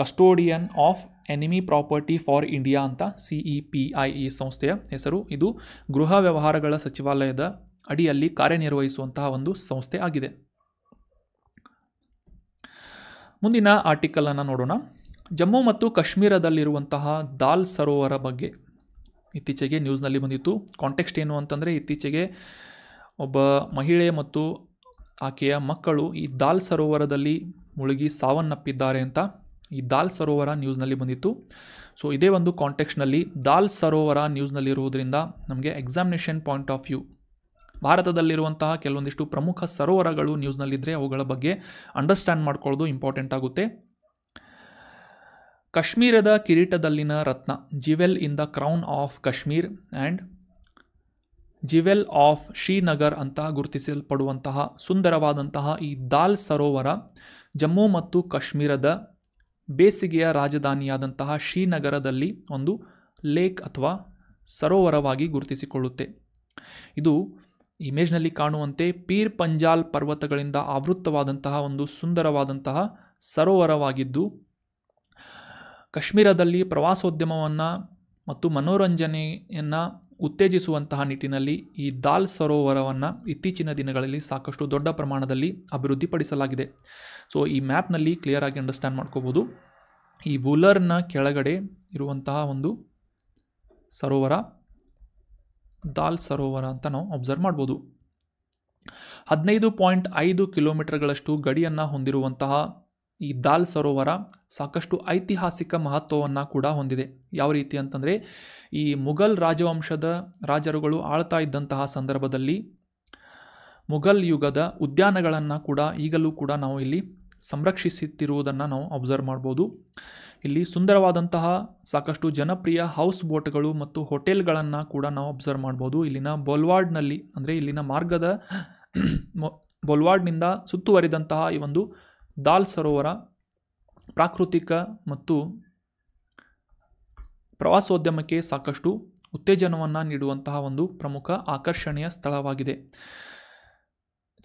custodian of enemy property for India ಅಂತ ಸಿ ಇ ಪಿ ಐ ಈ ಸಂಸ್ಥೆಯ ಹೆಸರು ಇದು ಗೃಹ ವ್ಯವಹಾರಗಳ ಸಚಿವಾಲಯದ ಅಡಿಯಲ್ಲಿ ಕಾರ್ಯನಿರ್ವಹಿಸುವಂತಹ ಒಂದು ಸಂಸ್ಥೆ ಆಗಿದೆ ಮುಂದಿನ ಆರ್ಟಿಕಲನ್ನು ನೋಡೋಣ ಜಮ್ಮು ಮತ್ತು ಕಾಶ್ಮೀರದಲ್ಲಿರುವಂತಹ ದಾಲ್ ಸರೋವರ ಬಗ್ಗೆ ಇತ್ತೀಚೆಗೆ ನ್ಯೂಸ್ನಲ್ಲಿ ಬಂದಿತ್ತು ಕಾಂಟೆಕ್ಸ್ಟ್ ಏನು ಅಂತಂದರೆ ಇತ್ತೀಚೆಗೆ ಒಬ್ಬ ಮಹಿಳೆ ಮತ್ತು ಆಕೆಯ ಮಕ್ಕಳು ಈ ದಾಲ್ ಸರೋವರದಲ್ಲಿ ಮುಳುಗಿ ಸಾವನ್ನಪ್ಪಿದ್ದಾರೆ ಅಂತ ಈ ದಾಲ್ ಸರೋವರ ನ್ಯೂಸ್ನಲ್ಲಿ ಬಂದಿತ್ತು ಸೊ ಇದೇ ಒಂದು ಕಾಂಟೆಕ್ಸ್ಟ್ನಲ್ಲಿ ದಾಲ್ ಸರೋವರ ನ್ಯೂಸ್ನಲ್ಲಿರುವುದರಿಂದ ನಮಗೆ ಎಕ್ಸಾಮಿನೇಷನ್ ಪಾಯಿಂಟ್ ಆಫ್ ವ್ಯೂ ಭಾರತದಲ್ಲಿರುವಂತಹ ಕೆಲವೊಂದಿಷ್ಟು ಪ್ರಮುಖ ಸರೋವರಗಳು ನ್ಯೂಸ್ನಲ್ಲಿದ್ದರೆ ಅವುಗಳ ಬಗ್ಗೆ ಅಂಡರ್ಸ್ಟ್ಯಾಂಡ್ ಮಾಡ್ಕೊಳ್ಳೋದು ಇಂಪಾರ್ಟೆಂಟ್ ಆಗುತ್ತೆ ಕಾಶ್ಮೀರದ ಕಿರೀಟದಲ್ಲಿನ ರತ್ನ jewel in the crown of Kashmir and jewel of Srinagar ಅಂತ ಗುರುತಿಸಲ್ಪಡುವಂತಹ ಸುಂದರವಾದಂತಹ ಈ ದಾಲ್ ಸರೋವರ ಜಮ್ಮು ಮತ್ತು ಕಾಶ್ಮೀರದ ಬೇಸಿಗೆಯ ರಾಜಧಾನಿಯಾದಂತಹ ಶ್ರೀನಗರದಲ್ಲಿ ಒಂದು ಲೇಕ್ ಅಥವಾ ಸರೋವರವಾಗಿ ಗುರುತಿಸಿಕೊಳ್ಳುತ್ತೆ ಇದು ಇಮೇಜ್ನಲ್ಲಿ ಕಾಣುವಂತೆ ಪೀರ್ ಪಂಜಾಲ್ ಪರ್ವತಗಳಿಂದ ಆವೃತ್ತವಾದಂತಹ ಒಂದು ಸುಂದರವಾದಂತಹ ಸರೋವರವಾಗಿದ್ದು ಕಾಶ್ಮೀರದಲ್ಲಿ ಪ್ರವಾಸೋದ್ಯಮವನ್ನು ಮತ್ತು ಮನೋರಂಜನೆಯನ್ನು ಉತ್ತೇಜಿಸುವಂತಹ ನಿಟ್ಟಿನಲ್ಲಿ ಈ ದಾಲ್ ಸರೋವರವನ್ನು ಇತ್ತೀಚಿನ ದಿನಗಳಲ್ಲಿ ಸಾಕಷ್ಟು ದೊಡ್ಡ ಪ್ರಮಾಣದಲ್ಲಿ ಅಭಿವೃದ್ಧಿಪಡಿಸಲಾಗಿದೆ ಸೊ ಈ ಮ್ಯಾಪ್ನಲ್ಲಿ ಕ್ಲಿಯರಾಗಿ ಅಂಡರ್ಸ್ಟ್ಯಾಂಡ್ ಮಾಡ್ಕೋಬೋದು ಈ ಬೂಲರ್ನ ಕೆಳಗಡೆ ಇರುವಂತಹ ಒಂದು ಸರೋವರ ದಾಲ್ ಸರೋವರ ಅಂತ ನಾವು ಅಬ್ಸರ್ವ್ ಮಾಡ್ಬೋದು ಹದಿನೈದು ಪಾಯಿಂಟ್ ಐದು ಕಿಲೋಮೀಟರ್ಗಳಷ್ಟು ಗಡಿಯನ್ನು ಹೊಂದಿರುವಂತಹ ಈ ದಾಲ್ ಸರೋವರ ಸಾಕಷ್ಟು ಐತಿಹಾಸಿಕ ಮಹತ್ವವನ್ನು ಕೂಡ ಹೊಂದಿದೆ ಯಾವ ರೀತಿ ಅಂತಂದರೆ ಈ ಮುಘಲ್ ರಾಜವಂಶದ ರಾಜರುಗಳು ಆಳ್ತಾ ಇದ್ದಂತಹ ಸಂದರ್ಭದಲ್ಲಿ ಮುಘಲ್ ಯುಗದ ಉದ್ಯಾನಗಳನ್ನು ಕೂಡ ಈಗಲೂ ಕೂಡ ನಾವು ಇಲ್ಲಿ ಸಂರಕ್ಷಿಸುತ್ತಿರುವುದನ್ನು ನಾವು ಅಬ್ಸರ್ವ್ ಮಾಡ್ಬೋದು ಇಲ್ಲಿ ಸುಂದರವಾದಂತಹ ಸಾಕಷ್ಟು ಜನಪ್ರಿಯ ಹೌಸ್ ಬೋಟ್ಗಳು ಮತ್ತು ಹೋಟೆಲ್ಗಳನ್ನು ಕೂಡ ನಾವು ಅಬ್ಸರ್ವ್ ಮಾಡ್ಬೋದು ಇಲ್ಲಿನ ಬೊಲ್ವಾರ್ಡ್ನಲ್ಲಿ ಅಂದರೆ ಇಲ್ಲಿನ ಮಾರ್ಗದ ಬೊಲ್ವಾರ್ಡ್ನಿಂದ ಸುತ್ತುವರಿದಂತಹ ಈ ಒಂದು ದಾಲ್ ಸರೋವರ ಪ್ರಾಕೃತಿಕ ಮತ್ತು ಪ್ರವಾಸೋದ್ಯಮಕ್ಕೆ ಸಾಕಷ್ಟು ಉತ್ತೇಜನವನ್ನು ನೀಡುವಂತಹ ಒಂದು ಪ್ರಮುಖ ಆಕರ್ಷಣೀಯ ಸ್ಥಳವಾಗಿದೆ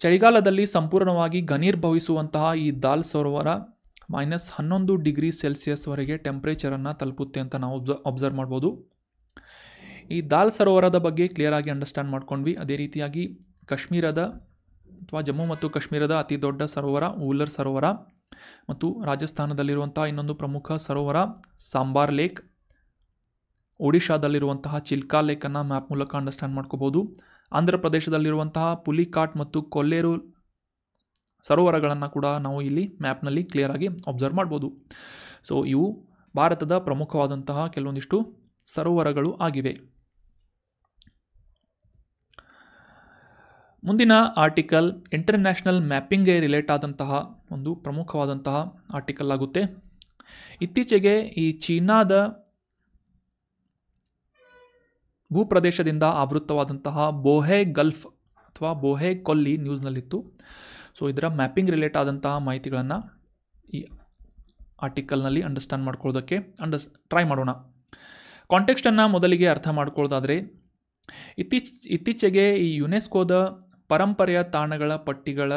ಚಳಿಗಾಲದಲ್ಲಿ ಸಂಪೂರ್ಣವಾಗಿ ಘನೀರ್ಭವಿಸುವಂತಹ ಈ ದಾಲ್ ಸರೋವರ ಮೈನಸ್ ಹನ್ನೊಂದು ಡಿಗ್ರಿ ಸೆಲ್ಸಿಯಸ್ವರೆಗೆ ಟೆಂಪ್ರೇಚರನ್ನು ತಲುಪುತ್ತೆ ಅಂತ ನಾವು ಅಬ್ಸರ್ವ್ ಮಾಡ್ಬೋದು ಈ ದಾಲ್ ಸರೋವರದ ಬಗ್ಗೆ ಕ್ಲಿಯರಾಗಿ ಅಂಡರ್ಸ್ಟ್ಯಾಂಡ್ ಮಾಡ್ಕೊಂಡ್ವಿ ಅದೇ ರೀತಿಯಾಗಿ ಕಾಶ್ಮೀರದ ಅಥವಾ ಜಮ್ಮು ಮತ್ತು ಕಾಶ್ಮೀರದ ಅತಿ ದೊಡ್ಡ ಸರೋವರ ಊಲರ್ ಸರೋವರ ಮತ್ತು ರಾಜಸ್ಥಾನದಲ್ಲಿರುವಂತಹ ಇನ್ನೊಂದು ಪ್ರಮುಖ ಸರೋವರ ಸಾಂಬಾರ್ ಲೇಕ್ ಒಡಿಶಾದಲ್ಲಿರುವಂತಹ ಚಿಲ್ಕಾ ಲೇಕನ್ನು ಮ್ಯಾಪ್ ಮೂಲಕ ಅಂಡರ್ಸ್ಟ್ಯಾಂಡ್ ಮಾಡ್ಕೋಬೋದು ಆಂಧ್ರ ಪ್ರದೇಶದಲ್ಲಿರುವಂತಹ ಪುಲಿಕಾಟ್ ಮತ್ತು ಕೊಲ್ಲೇರು ಸರೋವರಗಳನ್ನು ಕೂಡ ನಾವು ಇಲ್ಲಿ ಮ್ಯಾಪ್ನಲ್ಲಿ ಕ್ಲಿಯರಾಗಿ ಅಬ್ಸರ್ವ್ ಮಾಡ್ಬೋದು ಸೊ ಇವು ಭಾರತದ ಪ್ರಮುಖವಾದಂತಹ ಕೆಲವೊಂದಿಷ್ಟು ಸರೋವರಗಳು ಆಗಿವೆ ಮುಂದಿನ ಆರ್ಟಿಕಲ್ ಇಂಟರ್ನ್ಯಾಷನಲ್ ಮ್ಯಾಪಿಂಗ್ಗೆ ರಿಲೇಟ್ ಆದಂತಹ ಒಂದು ಪ್ರಮುಖವಾದಂತಹ ಆರ್ಟಿಕಲ್ ಆಗುತ್ತೆ ಇತ್ತೀಚೆಗೆ ಈ ಚೀನಾದ ಭೂಪ್ರದೇಶದಿಂದ ಆವೃತ್ತವಾದಂತಹ ಬೋಹೆ ಗಲ್ಫ್ ಅಥವಾ ಬೋಹೆ ಕೊಲ್ಲಿ ನ್ಯೂಸ್ನಲ್ಲಿತ್ತು ಸೊ ಇದರ ಮ್ಯಾಪಿಂಗ್ ರಿಲೇಟ್ ಆದಂತಹ ಮಾಹಿತಿಗಳನ್ನು ಈ ಆರ್ಟಿಕಲ್ನಲ್ಲಿ ಅಂಡರ್ಸ್ಟ್ಯಾಂಡ್ ಮಾಡ್ಕೊಳ್ಳೋದಕ್ಕೆ ಅಂಡರ್ಸ್ ಟ್ರೈ ಮಾಡೋಣ ಕಾಂಟೆಕ್ಸ್ಟನ್ನು ಮೊದಲಿಗೆ ಅರ್ಥ ಮಾಡ್ಕೊಳ್ಳೋದಾದರೆ ಇತ್ತೀಚ್ ಇತ್ತೀಚೆಗೆ ಈ ಯುನೆಸ್ಕೋದ ಪರಂಪರೆಯ ತಾಣಗಳ ಪಟ್ಟಿಗಳ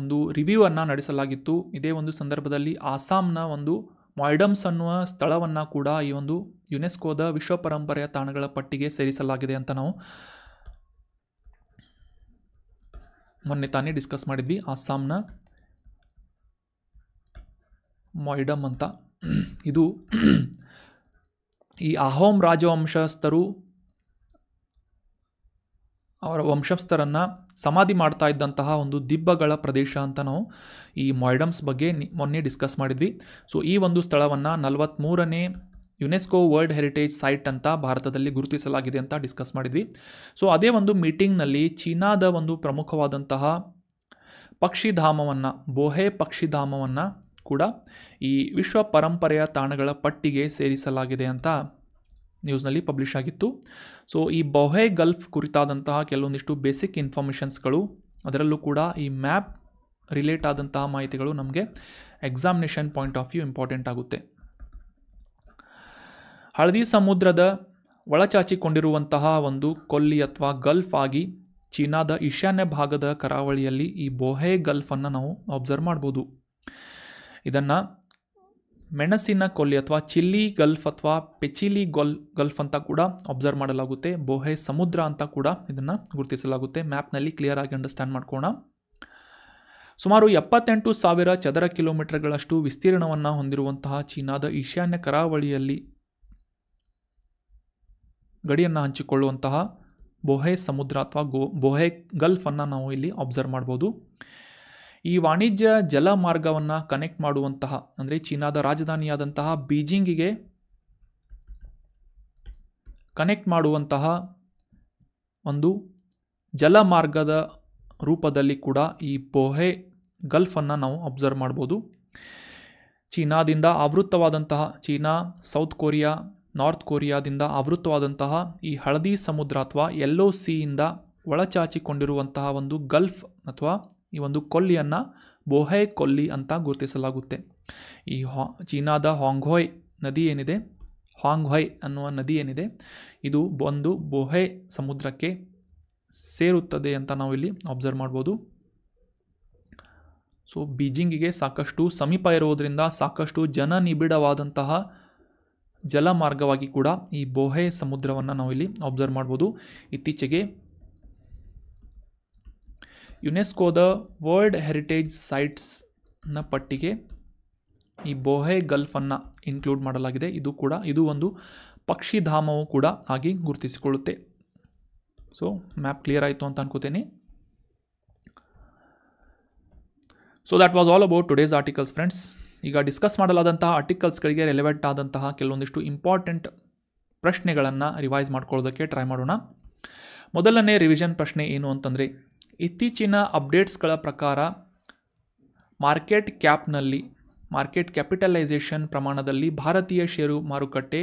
ಒಂದು ರಿವ್ಯೂ ಅನ್ನು ನಡೆಸಲಾಗಿತ್ತು ಇದೇ ಒಂದು ಸಂದರ್ಭದಲ್ಲಿ ಅಸ್ಸಾಂನ ಒಂದು ಮಾಯ್ಡಮ್ಸ್ ಅನ್ನುವ ಸ್ಥಳವನ್ನು ಕೂಡ ಈ ಒಂದು ಯುನೆಸ್ಕೋದ ವಿಶ್ವ ಪರಂಪರೆಯ ತಾಣಗಳ ಪಟ್ಟಿಗೆ ಸೇರಿಸಲಾಗಿದೆ ಅಂತ ನಾವು ಮೊನ್ನೆ ತಾನೇ ಡಿಸ್ಕಸ್ ಮಾಡಿದ್ವಿ ಅಸ್ಸಾಂನ ಮೊಯ್ಡಮ್ ಅಂತ ಇದು ಈ ಅಹೋಮ್ ರಾಜವಂಶಸ್ಥರು ಅವರ ವಂಶಸ್ಥರನ್ನು ಸಮಾಧಿ ಮಾಡ್ತಾ ಇದ್ದಂತಹ ಒಂದು ದಿಬ್ಬಗಳ ಪ್ರದೇಶ ಅಂತ ನಾವು ಈ ಮೊಯ್ಡಮ್ಸ್ ಬಗ್ಗೆ ಮೊನ್ನೆ ಡಿಸ್ಕಸ್ ಮಾಡಿದ್ವಿ ಸೊ ಈ ಒಂದು ಸ್ಥಳವನ್ನು ನಲವತ್ತ್ಮೂರನೇ ಯುನೆಸ್ಕೋ ವರ್ಲ್ಡ್ ಹೆರಿಟೇಜ್ ಸೈಟ್ ಅಂತ ಭಾರತದಲ್ಲಿ ಗುರುತಿಸಲಾಗಿದೆ ಅಂತ ಡಿಸ್ಕಸ್ ಮಾಡಿದ್ವಿ ಸೊ ಅದೇ ಒಂದು ಮೀಟಿಂಗ್ನಲ್ಲಿ ಚೀನಾದ ಒಂದು ಪ್ರಮುಖವಾದಂತಹ ಪಕ್ಷಿಧಾಮವನ್ನು ಬೋಹೆ ಪಕ್ಷಿಧಾಮವನ್ನು ಕೂಡ ಈ ವಿಶ್ವ ಪರಂಪರೆಯ ತಾಣಗಳ ಪಟ್ಟಿಗೆ ಸೇರಿಸಲಾಗಿದೆ ಅಂತ ನ್ಯೂಸ್ನಲ್ಲಿ ಪಬ್ಲಿಷ್ ಆಗಿತ್ತು ಸೊ ಈ ಬೊಹೆ ಗಲ್ಫ್ ಕುರಿತಾದಂತಹ ಕೆಲವೊಂದಿಷ್ಟು ಬೇಸಿಕ್ ಇನ್ಫಾರ್ಮೇಷನ್ಸ್ಗಳು ಅದರಲ್ಲೂ ಕೂಡ ಈ ಮ್ಯಾಪ್ ರಿಲೇಟ್ ಆದಂತಹ ಮಾಹಿತಿಗಳು ನಮಗೆ examination point of view important ಆಗುತ್ತೆ ಹಳದಿ ಸಮುದ್ರದ ಒಳಚಾಚಿಕೊಂಡಿರುವಂತಹ ಒಂದು ಕೊಲ್ಲಿ ಅಥವಾ ಗಲ್ಫ್ ಆಗಿ ಚೀನಾದ ಈಶಾನ್ಯ ಭಾಗದ ಕರಾವಳಿಯಲ್ಲಿ ಈ ಬೊಹೆ ಗಲ್ಫನ್ನು ನಾವು ಅಬ್ಸರ್ವ್ ಮಾಡ್ಬೋದು ಇದನ್ನು ಮೆಣಸಿನ ಕೊಲ್ಲಿ ಅಥವಾ ಚಿಲ್ಲಿ ಗಲ್ಫ್ ಅಥವಾ ಪೆಚಿಲಿ ಗೊಲ್ ಗಲ್ಫ್ ಅಂತ ಕೂಡ ಅಬ್ಸರ್ವ್ ಮಾಡಲಾಗುತ್ತೆ ಬೋಹೆ ಸಮುದ್ರ ಅಂತ ಕೂಡ ಇದನ್ನು ಗುರುತಿಸಲಾಗುತ್ತೆ ಮ್ಯಾಪ್ನಲ್ಲಿ ಕ್ಲಿಯರ್ ಆಗಿ ಅಂಡರ್ಸ್ಟ್ಯಾಂಡ್ ಮಾಡ್ಕೋಣ ಸುಮಾರು ಎಪ್ಪತ್ತೆಂಟು ಸಾವಿರ ಚದರ ಕಿಲೋಮೀಟರ್ಗಳಷ್ಟು ವಿಸ್ತೀರ್ಣವನ್ನು ಹೊಂದಿರುವಂತಹ ಚೀನಾದ ಈಶಾನ್ಯ ಕರಾವಳಿಯಲ್ಲಿ ಗಡಿಯನ್ನು ಹಂಚಿಕೊಳ್ಳುವಂತಹ ಬೋಹೆ ಸಮುದ್ರ ಅಥವಾ ಗೋ ಬೋಹೆ ಗಲ್ಫನ್ನು ನಾವು ಇಲ್ಲಿ ಅಬ್ಸರ್ವ್ ಮಾಡ್ಬೋದು ಈ ವಾಣಿಜ್ಯ ಜಲ ಮಾರ್ಗವನ್ನು ಕನೆಕ್ಟ್ ಮಾಡುವಂತಹ ಅಂದರೆ ಚೀನಾದ ರಾಜಧಾನಿಯಾದಂತಹ ಬೀಜಿಂಗಿಗೆ ಕನೆಕ್ಟ್ ಮಾಡುವಂತಹ ಒಂದು ಜಲಮಾರ್ಗದ ರೂಪದಲ್ಲಿ ಕೂಡ ಈ ಬೋಹೆ ಗಲ್ಫನ್ನು ನಾವು ಅಬ್ಸರ್ವ್ ಮಾಡ್ಬೋದು ಚೀನಾದಿಂದ ಆವೃತ್ತವಾದಂತಹ ಚೀನಾ ಸೌತ್ ಕೊರಿಯಾ ನಾರ್ತ್ ಕೊರಿಯಾದಿಂದ ಆವೃತ್ತವಾದಂತಹ ಈ ಹಳದಿ ಸಮುದ್ರ ಅಥವಾ ಎಲ್ಲೋ ಸಿಯಿಂದ ಒಳಚಾಚಿಕೊಂಡಿರುವಂತಹ ಒಂದು ಗಲ್ಫ್ ಅಥವಾ ಈ ಒಂದು ಕೊಲ್ಲಿಯನ್ನು ಬೋಹೆ ಕೊಲ್ಲಿ ಅಂತ ಗುರುತಿಸಲಾಗುತ್ತೆ ಈ ಹಾ ಚೀನಾದ ಹಾಂಗ್ಹೊಯ್ ನದಿ ಏನಿದೆ ಹಾಂಗ್ಹೊಯ್ ಅನ್ನುವ ನದಿ ಏನಿದೆ ಇದು ಒಂದು ಬೋಹೆ ಸಮುದ್ರಕ್ಕೆ ಸೇರುತ್ತದೆ ಅಂತ ನಾವು ಇಲ್ಲಿ ಅಬ್ಸರ್ವ್ ಮಾಡ್ಬೋದು ಸೊ ಬೀಜಿಂಗಿಗೆ ಸಾಕಷ್ಟು ಸಮೀಪ ಇರುವುದರಿಂದ ಸಾಕಷ್ಟು ಜನ ನಿಬಿಡವಾದಂತಹ ಜಲಮಾರ್ಗವಾಗಿ ಕೂಡ ಈ ಬೋಹೆ ಸಮುದ್ರವನ್ನು ಇಲ್ಲಿ ಅಬ್ಸರ್ವ್ ಮಾಡ್ಬೋದು ಇತ್ತೀಚೆಗೆ ಯುನೆಸ್ಕೋದ ವರ್ಲ್ಡ್ ಹೆರಿಟೇಜ್ ಸೈಟ್ಸ್ನ ಪಟ್ಟಿಗೆ ಈ ಬೋಹೆ ಗಲ್ಫನ್ನು ಇನ್ಕ್ಲೂಡ್ ಮಾಡಲಾಗಿದೆ ಇದು ಕೂಡ ಇದು ಒಂದು ಪಕ್ಷಿಧಾಮವು ಕೂಡ ಆಗಿ ಗುರುತಿಸಿಕೊಳ್ಳುತ್ತೆ ಸೊ ಮ್ಯಾಪ್ ಕ್ಲಿಯರ್ ಆಯಿತು ಅಂತ ಅನ್ಕೋತೀನಿ so that was all about today's articles friends ಈಗ ಡಿಸ್ಕಸ್ ಮಾಡಲಾದಂತಹ ಆರ್ಟಿಕಲ್ಸ್ಗಳಿಗೆ ರೆಲೆವೆಂಟ್ ಆದಂತಹ ಕೆಲವೊಂದಿಷ್ಟು ಇಂಪಾರ್ಟೆಂಟ್ ಪ್ರಶ್ನೆಗಳನ್ನು ರಿವೈಸ್ ಮಾಡ್ಕೊಳ್ಳೋದಕ್ಕೆ ಟ್ರೈ ಮಾಡೋಣ ಮೊದಲನೇ ರಿವಿಷನ್ ಪ್ರಶ್ನೆ ಏನು ಅಂತಂದರೆ ಇತ್ತೀಚಿನ ಅಪ್ಡೇಟ್ಸ್ಗಳ ಪ್ರಕಾರ ಮಾರ್ಕೆಟ್ ಕ್ಯಾಪ್ನಲ್ಲಿ ಮಾರ್ಕೆಟ್ ಕ್ಯಾಪಿಟಲೈಸೇಷನ್ ಪ್ರಮಾಣದಲ್ಲಿ ಭಾರತೀಯ ಷೇರು ಮಾರುಕಟ್ಟೆ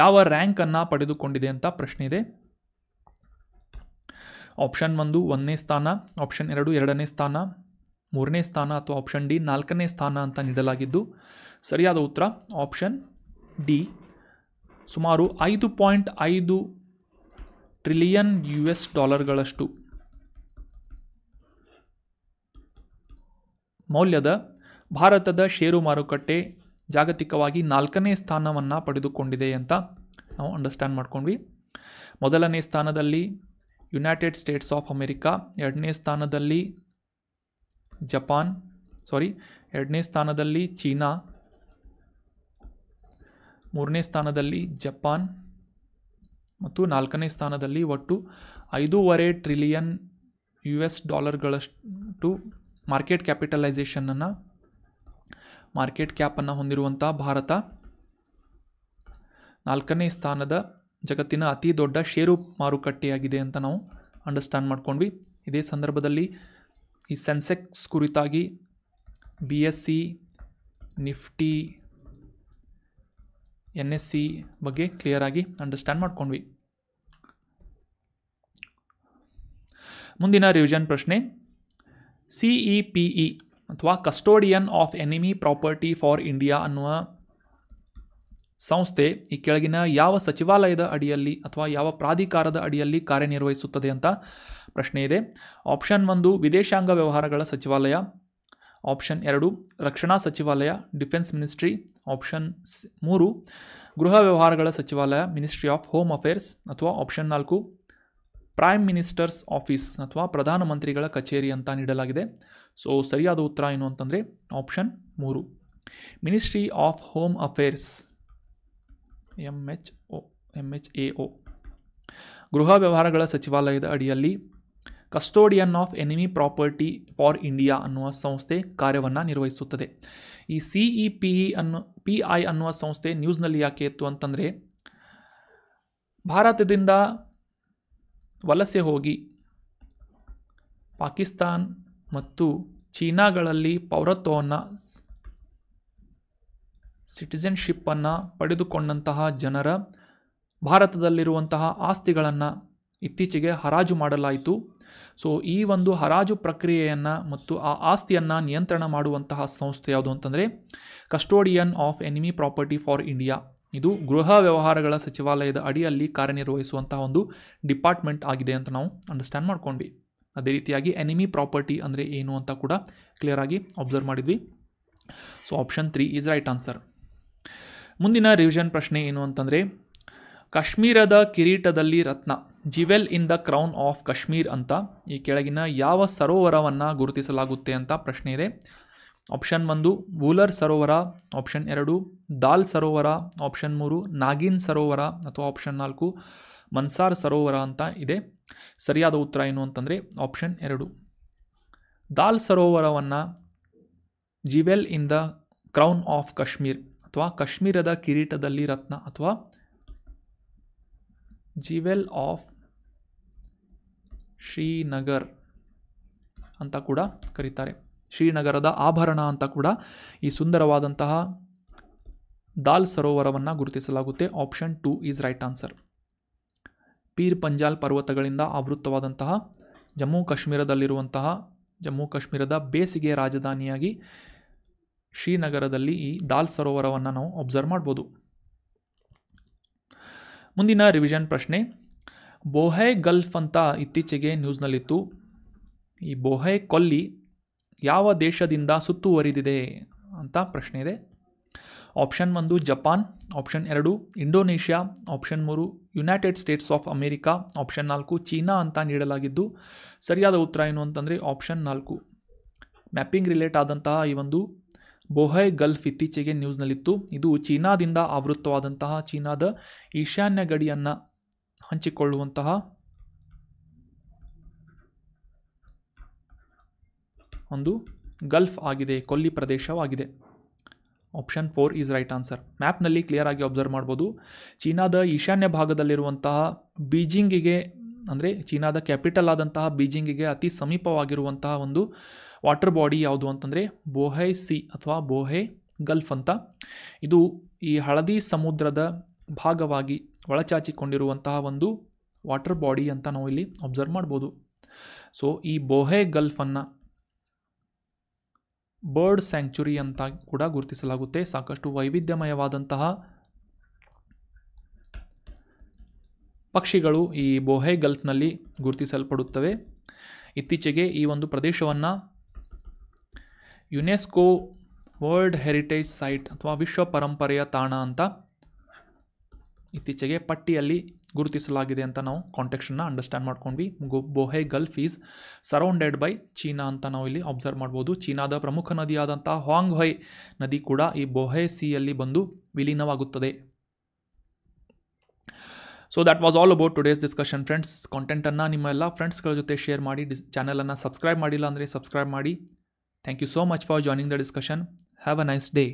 ಯಾವ ರ್ಯಾಂಕನ್ನು ಪಡೆದುಕೊಂಡಿದೆ ಅಂತ ಪ್ರಶ್ನೆ ಇದೆ ಆಪ್ಷನ್ ಒಂದು ಒಂದನೇ ಸ್ಥಾನ ಆಪ್ಷನ್ ಎರಡು ಎರಡನೇ ಸ್ಥಾನ ಮೂರನೇ ಸ್ಥಾನ ಅಥವಾ ಆಪ್ಷನ್ ಡಿ ನಾಲ್ಕನೇ ಸ್ಥಾನ ಅಂತ ನೀಡಲಾಗಿದ್ದು ಸರಿಯಾದ ಉತ್ತರ ಆಪ್ಷನ್ ಡಿ ಸುಮಾರು ಐದು ಪಾಯಿಂಟ್ ಐದು ಟ್ರಿಲಿಯನ್ ಯು ಎಸ್ ಡಾಲರ್ಗಳಷ್ಟು ಮೌಲ್ಯದ ಭಾರತದ ಷೇರು ಮಾರುಕಟ್ಟೆ ಜಾಗತಿಕವಾಗಿ ನಾಲ್ಕನೇ ಸ್ಥಾನವನ್ನು ಪಡೆದುಕೊಂಡಿದೆ ಅಂತ ನಾವು ಅಂಡರ್ಸ್ಟ್ಯಾಂಡ್ ಮಾಡ್ಕೊಂಡ್ವಿ ಮೊದಲನೇ ಸ್ಥಾನದಲ್ಲಿ ಯುನೈಟೆಡ್ ಸ್ಟೇಟ್ಸ್ ಆಫ್ ಅಮೆರಿಕಾ ಎರಡನೇ ಸ್ಥಾನದಲ್ಲಿ ಜಪಾನ್ ಸಾರಿ ಎರಡನೇ ಸ್ಥಾನದಲ್ಲಿ ಚೀನಾ ಮೂರನೇ ಸ್ಥಾನದಲ್ಲಿ ಜಪಾನ್ ಮತ್ತು ನಾಲ್ಕನೇ ಸ್ಥಾನದಲ್ಲಿ ಒಟ್ಟು ಐದೂವರೆ ಟ್ರಿಲಿಯನ್ ಯು ಎಸ್ ಡಾಲರ್ಗಳಷ್ಟು ಮಾರ್ಕೆಟ್ ಕ್ಯಾಪಿಟಲೈಸೇಷನನ್ನು ಮಾರ್ಕೆಟ್ ಕ್ಯಾಪನ್ನು ಹೊಂದಿರುವಂಥ ಭಾರತ ನಾಲ್ಕನೇ ಸ್ಥಾನದ ಜಗತ್ತಿನ ಅತಿ ದೊಡ್ಡ ಷೇರು ಮಾರುಕಟ್ಟೆಯಾಗಿದೆ ಅಂತ ನಾವು ಅಂಡರ್ಸ್ಟ್ಯಾಂಡ್ ಮಾಡ್ಕೊಂಡ್ವಿ ಇದೇ ಸಂದರ್ಭದಲ್ಲಿ ಈ ಸೆನ್ಸೆಕ್ಸ್ ಕುರಿತಾಗಿ B S C Nifty N S C ಬಗ್ಗೆ ಕ್ಲಿಯರಾಗಿ ಅಂಡರ್ಸ್ಟ್ಯಾಂಡ್ ಮಾಡ್ಕೊಂಡ್ವಿ ಮುಂದಿನ ರಿವಿಷನ್ ಪ್ರಶ್ನೆ ಸಿ ಇ ಪಿ ಇ ಅಥವಾ custodian of enemy property for India ಅನ್ನುವ ಸಂಸ್ಥೆ ಈ ಕೆಳಗಿನ ಯಾವ ಸಚಿವಾಲಯದ ಅಡಿಯಲ್ಲಿ ಅಥವಾ ಯಾವ ಪ್ರಾಧಿಕಾರದ ಅಡಿಯಲ್ಲಿ ಕಾರ್ಯನಿರ್ವಹಿಸುತ್ತದೆ ಅಂತ ಪ್ರಶ್ನೆ ಇದೆ ಆಪ್ಷನ್ ಒಂದು ವಿದೇಶಾಂಗ ವ್ಯವಹಾರಗಳ ಸಚಿವಾಲಯ ಆಪ್ಷನ್ ಎರಡು ರಕ್ಷಣಾ ಸಚಿವಾಲಯ ಡಿಫೆನ್ಸ್ ಮಿನಿಸ್ಟ್ರಿ ಆಪ್ಷನ್ ಮೂರು ಗೃಹ ವ್ಯವಹಾರಗಳ ಸಚಿವಾಲಯ ಮಿನಿಸ್ಟ್ರಿ ಆಫ್ ಹೋಮ್ ಅಫೇರ್ಸ್ ಅಥವಾ ಆಪ್ಷನ್ ನಾಲ್ಕು ಪ್ರೈಮ್ ಮಿನಿಸ್ಟರ್ಸ್ ಆಫೀಸ್ ಅಥವಾ ಪ್ರಧಾನಮಂತ್ರಿಗಳ ಕಚೇರಿ ಅಂತ ನೀಡಲಾಗಿದೆ ಸೊ ಸರಿಯಾದ ಉತ್ತರ ಏನು ಅಂತಂದರೆ ಆಪ್ಷನ್ ಮೂರು ministry of home affairs M H O M H A O ಗೃಹ ವ್ಯವಹಾರಗಳ ಸಚಿವಾಲಯದ ಅಡಿಯಲ್ಲಿ custodian of enemy property for India ಅನ್ನುವ ಸಂಸ್ಥೆ ಕಾರ್ಯವನ್ನು ನಿರ್ವಹಿಸುತ್ತದೆ ಈ ಸಿ ಇ e e ಅನ್ನು ಪಿ ಐ ಅನ್ನುವ ಸಂಸ್ಥೆ ನ್ಯೂಸ್ನಲ್ಲಿ ಯಾಕೆ ಇತ್ತು ಅಂತಂದರೆ ಭಾರತದಿಂದ ವಲಸೆ ಹೋಗಿ ಪಾಕಿಸ್ತಾನ್ ಮತ್ತು ಚೀನಾಗಳಲ್ಲಿ ಪೌರತ್ವವನ್ನು ಸಿಟಿಸನ್ಶಿಪ್ಪನ್ನು ಪಡೆದುಕೊಂಡಂತಹ ಜನರ ಭಾರತದಲ್ಲಿರುವಂತಹ ಆಸ್ತಿಗಳನ್ನು ಇತ್ತೀಚೆಗೆ ಹರಾಜು ಮಾಡಲಾಯಿತು ಸೊ ಈ ಒಂದು ಹರಾಜು ಪ್ರಕ್ರಿಯೆಯನ್ನು ಮತ್ತು ಆ ಆಸ್ತಿಯನ್ನು ನಿಯಂತ್ರಣ ಮಾಡುವಂತಹ ಸಂಸ್ಥೆ ಯಾವುದು ಅಂತಂದರೆ custodian of enemy property for India ಇದು ಗೃಹ ವ್ಯವಹಾರಗಳ ಸಚಿವಾಲಯದ ಅಡಿಯಲ್ಲಿ ಕಾರ್ಯನಿರ್ವಹಿಸುವಂತಹ ಒಂದು ಡಿಪಾರ್ಟ್ಮೆಂಟ್ ಆಗಿದೆ ಅಂತ ನಾವು ಅಂಡರ್ಸ್ಟ್ಯಾಂಡ್ ಮಾಡ್ಕೊಂಡ್ವಿ ಅದೇ ರೀತಿಯಾಗಿ ಎನಿಮಿ ಪ್ರಾಪರ್ಟಿ ಅಂದರೆ ಏನು ಅಂತ ಕೂಡ ಕ್ಲಿಯರ್ ಆಗಿ ಅಬ್ಸರ್ವ್ ಮಾಡಿದ್ವಿ so option three is right answer ಮುಂದಿನ ರಿವಿಷನ್ ಪ್ರಶ್ನೆ ಏನು ಅಂತಂದರೆ ಕಾಶ್ಮೀರದ ಕಿರೀಟದಲ್ಲಿ ರತ್ನ jewel in the crown of Kashmir ಅಂತ ಈ ಕೆಳಗಿನ ಯಾವ ಸರೋವರವನ್ನು ಗುರುತಿಸಲಾಗುತ್ತೆ ಅಂತ ಪ್ರಶ್ನೆ ಇದೆ ಆಪ್ಷನ್ ಒಂದು ವೂಲರ್ ಸರೋವರ ಆಪ್ಷನ್ ಎರಡು ದಾಲ್ ಸರೋವರ ಆಪ್ಷನ್ ಮೂರು ನಾಗಿನ್ ಸರೋವರ ಅಥವಾ ಆಪ್ಷನ್ ನಾಲ್ಕು ಮನ್ಸಾರ್ ಸರೋವರ ಅಂತ ಇದೆ ಸರಿಯಾದ ಉತ್ತರ ಏನು ಅಂತಂದರೆ ಆಪ್ಷನ್ ಎರಡು ದಾಲ್ ಸರೋವರವನ್ನು jewel in the crown of Kashmir ಅಥವಾ ಕಾಶ್ಮೀರದ ಕಿರೀಟದಲ್ಲಿ ರತ್ನ ಅಥವಾ ಜಿವೆಲ್ ಆಫ್ ಶ್ರೀನಗರ್ ಅಂತ ಕೂಡ ಕರೀತಾರೆ ಶ್ರೀನಗರದ ಆಭರಣ ಅಂತ ಕೂಡ ಈ ಸುಂದರವಾದಂತಹ ದಾಲ್ ಸರೋವರವನ್ನು ಗುರುತಿಸಲಾಗುತ್ತೆ option two is right answer Pir Panjal ಪರ್ವತಗಳಿಂದ ಆವೃತ್ತವಾದಂತಹ ಜಮ್ಮು ಕಾಶ್ಮೀರದಲ್ಲಿರುವಂತಹ ಜಮ್ಮು ಕಾಶ್ಮೀರದ ಬೇಸಿಗೆ ರಾಜಧಾನಿಯಾಗಿ ಶ್ರೀನಗರದಲ್ಲಿ ಈ ದಾಲ್ ಸರೋವರವನ್ನು ನಾವು ಅಬ್ಸರ್ವ್ ಮಾಡ್ಬೋದು ಮುಂದಿನ ರಿವಿಷನ್ ಪ್ರಶ್ನೆ ಬೋಹೈ ಗಲ್ಫ್ ಅಂತ ಇತ್ತೀಚೆಗೆ ನ್ಯೂಸ್ನಲ್ಲಿತ್ತು ಈ ಬೋಹೈ ಕೊಲ್ಲಿ ಯಾವ ದೇಶದಿಂದ ಸುತ್ತುವರಿದಿದೆ ಅಂತ ಪ್ರಶ್ನೆ ಇದೆ ಆಪ್ಷನ್ ಒಂದು ಜಪಾನ್ ಆಪ್ಷನ್ ಎರಡು ಇಂಡೋನೇಷ್ಯಾ ಆಪ್ಷನ್ ಮೂರು United States of America option ನಾಲ್ಕು ಚೀನಾ ಅಂತ ನೀಡಲಾಗಿದ್ದು ಸರಿಯಾದ ಉತ್ತರ ಏನು ಅಂತಂದರೆ ಆಪ್ಷನ್ ನಾಲ್ಕು ಮ್ಯಾಪಿಂಗ್ ರಿಲೇಟ್ ಆದಂತಹ ಈ ಒಂದು ಬೋಹೈ ಗಲ್ಫ್ ಇತ್ತೀಚೆಗೆ ನ್ಯೂಸ್ನಲ್ಲಿತ್ತು ಇದು ಚೀನಾದಿಂದ ಆವೃತ್ತವಾದಂತಹ ಚೀನಾದ ಈಶಾನ್ಯ ಗಡಿಯನ್ನು ಹಂಚಿಕೊಳ್ಳುವಂತಹ ಒಂದು ಗಲ್ಫ್ ಆಗಿದೆ ಕೊಲ್ಲಿ ಪ್ರದೇಶವಾಗಿದೆ option four is right answer ಮ್ಯಾಪ್ನಲ್ಲಿ ಕ್ಲಿಯರ್ ಆಗಿ ಅಬ್ಸರ್ವ್ ಮಾಡ್ಬೋದು ಚೀನಾದ ಈಶಾನ್ಯ ಭಾಗದಲ್ಲಿರುವಂತಹ ಬೀಜಿಂಗಿಗೆ ಅಂದರೆ ಚೀನಾದ ಕ್ಯಾಪಿಟಲ್ ಆದಂತಹ ಬೀಜಿಂಗಿಗೆ ಅತಿ ಸಮೀಪವಾಗಿರುವಂತಹ ಒಂದು ವಾಟರ್ ಬಾಡಿ ಯಾವುದು ಅಂತಂದರೆ ಬೋಹೆ ಸಿ ಅಥವಾ ಬೋಹೆ ಗಲ್ಫ್ ಅಂತ ಇದು ಈ ಹಳದಿ ಸಮುದ್ರದ ಭಾಗವಾಗಿ ಒಳಚಾಚಿಕೊಂಡಿರುವಂತಹ ಒಂದು ವಾಟರ್ ಬಾಡಿ ಅಂತ ನಾವು ಇಲ್ಲಿ ಅಬ್ಸರ್ವ್ ಮಾಡ್ಬೋದು ಸೊ ಈ ಬೋಹೆ ಗಲ್ಫನ್ನು ಬರ್ಡ್ ಸ್ಯಾಂಕ್ಚುರಿ ಅಂತ ಕೂಡ ಗುರುತಿಸಲಾಗುತ್ತೆ ಸಾಕಷ್ಟು ವೈವಿಧ್ಯಮಯವಾದಂತಹ ಪಕ್ಷಿಗಳು ಈ ಬೋಹೆ ಗಲ್ಫ್ನಲ್ಲಿ ಗುರುತಿಸಲ್ಪಡುತ್ತವೆ ಇತ್ತೀಚೆಗೆ ಈ ಒಂದು ಪ್ರದೇಶವನ್ನು ಯುನೆಸ್ಕೋ ವರ್ಲ್ಡ್ ಹೆರಿಟೇಜ್ ಸೈಟ್ ಅಥವಾ ವಿಶ್ವ ಪರಂಪರೆಯ ತಾಣ ಅಂತ ಇತ್ತೀಚೆಗೆ ಪಟ್ಟಿಯಲ್ಲಿ ಗುರುತಿಸಲಾಗಿದೆ ಅಂತ ನಾವು ಕಾಂಟೆಕ್ಷನ್ನ ಅಂಡರ್ಸ್ಟ್ಯಾಂಡ್ ಮಾಡ್ಕೊಂಡ್ವಿ Bohai gulf is surrounded by China ಅಂತ ನಾವು ಇಲ್ಲಿ ಅಬ್ಸರ್ವ್ ಮಾಡ್ಬೋದು ಚೀನಾದ ಪ್ರಮುಖ ನದಿಯಾದಂಥ ಹೊಯ್ ನದಿ ಕೂಡ ಈ ಬೊಹೆ ಸಿಯಲ್ಲಿ ಬಂದು ವಿಲೀನವಾಗುತ್ತದೆ so that was all about today's discussion friends ಕಾಂಟೆಂಟನ್ನು ಎಲ್ಲ ಫ್ರೆಂಡ್ಸ್ಗಳ ಜೊತೆ ಶೇರ್ ಮಾಡಿ ಡಿಸ್ ಚಾನಲನ್ನು ಸಬ್ಸ್ಕ್ರೈಬ್ ಮಾಡಿಲ್ಲ ಅಂದರೆ ಸಬ್ಸ್ಕ್ರೈಬ್ ಮಾಡಿ thank you so much for joining the discussion have a nice day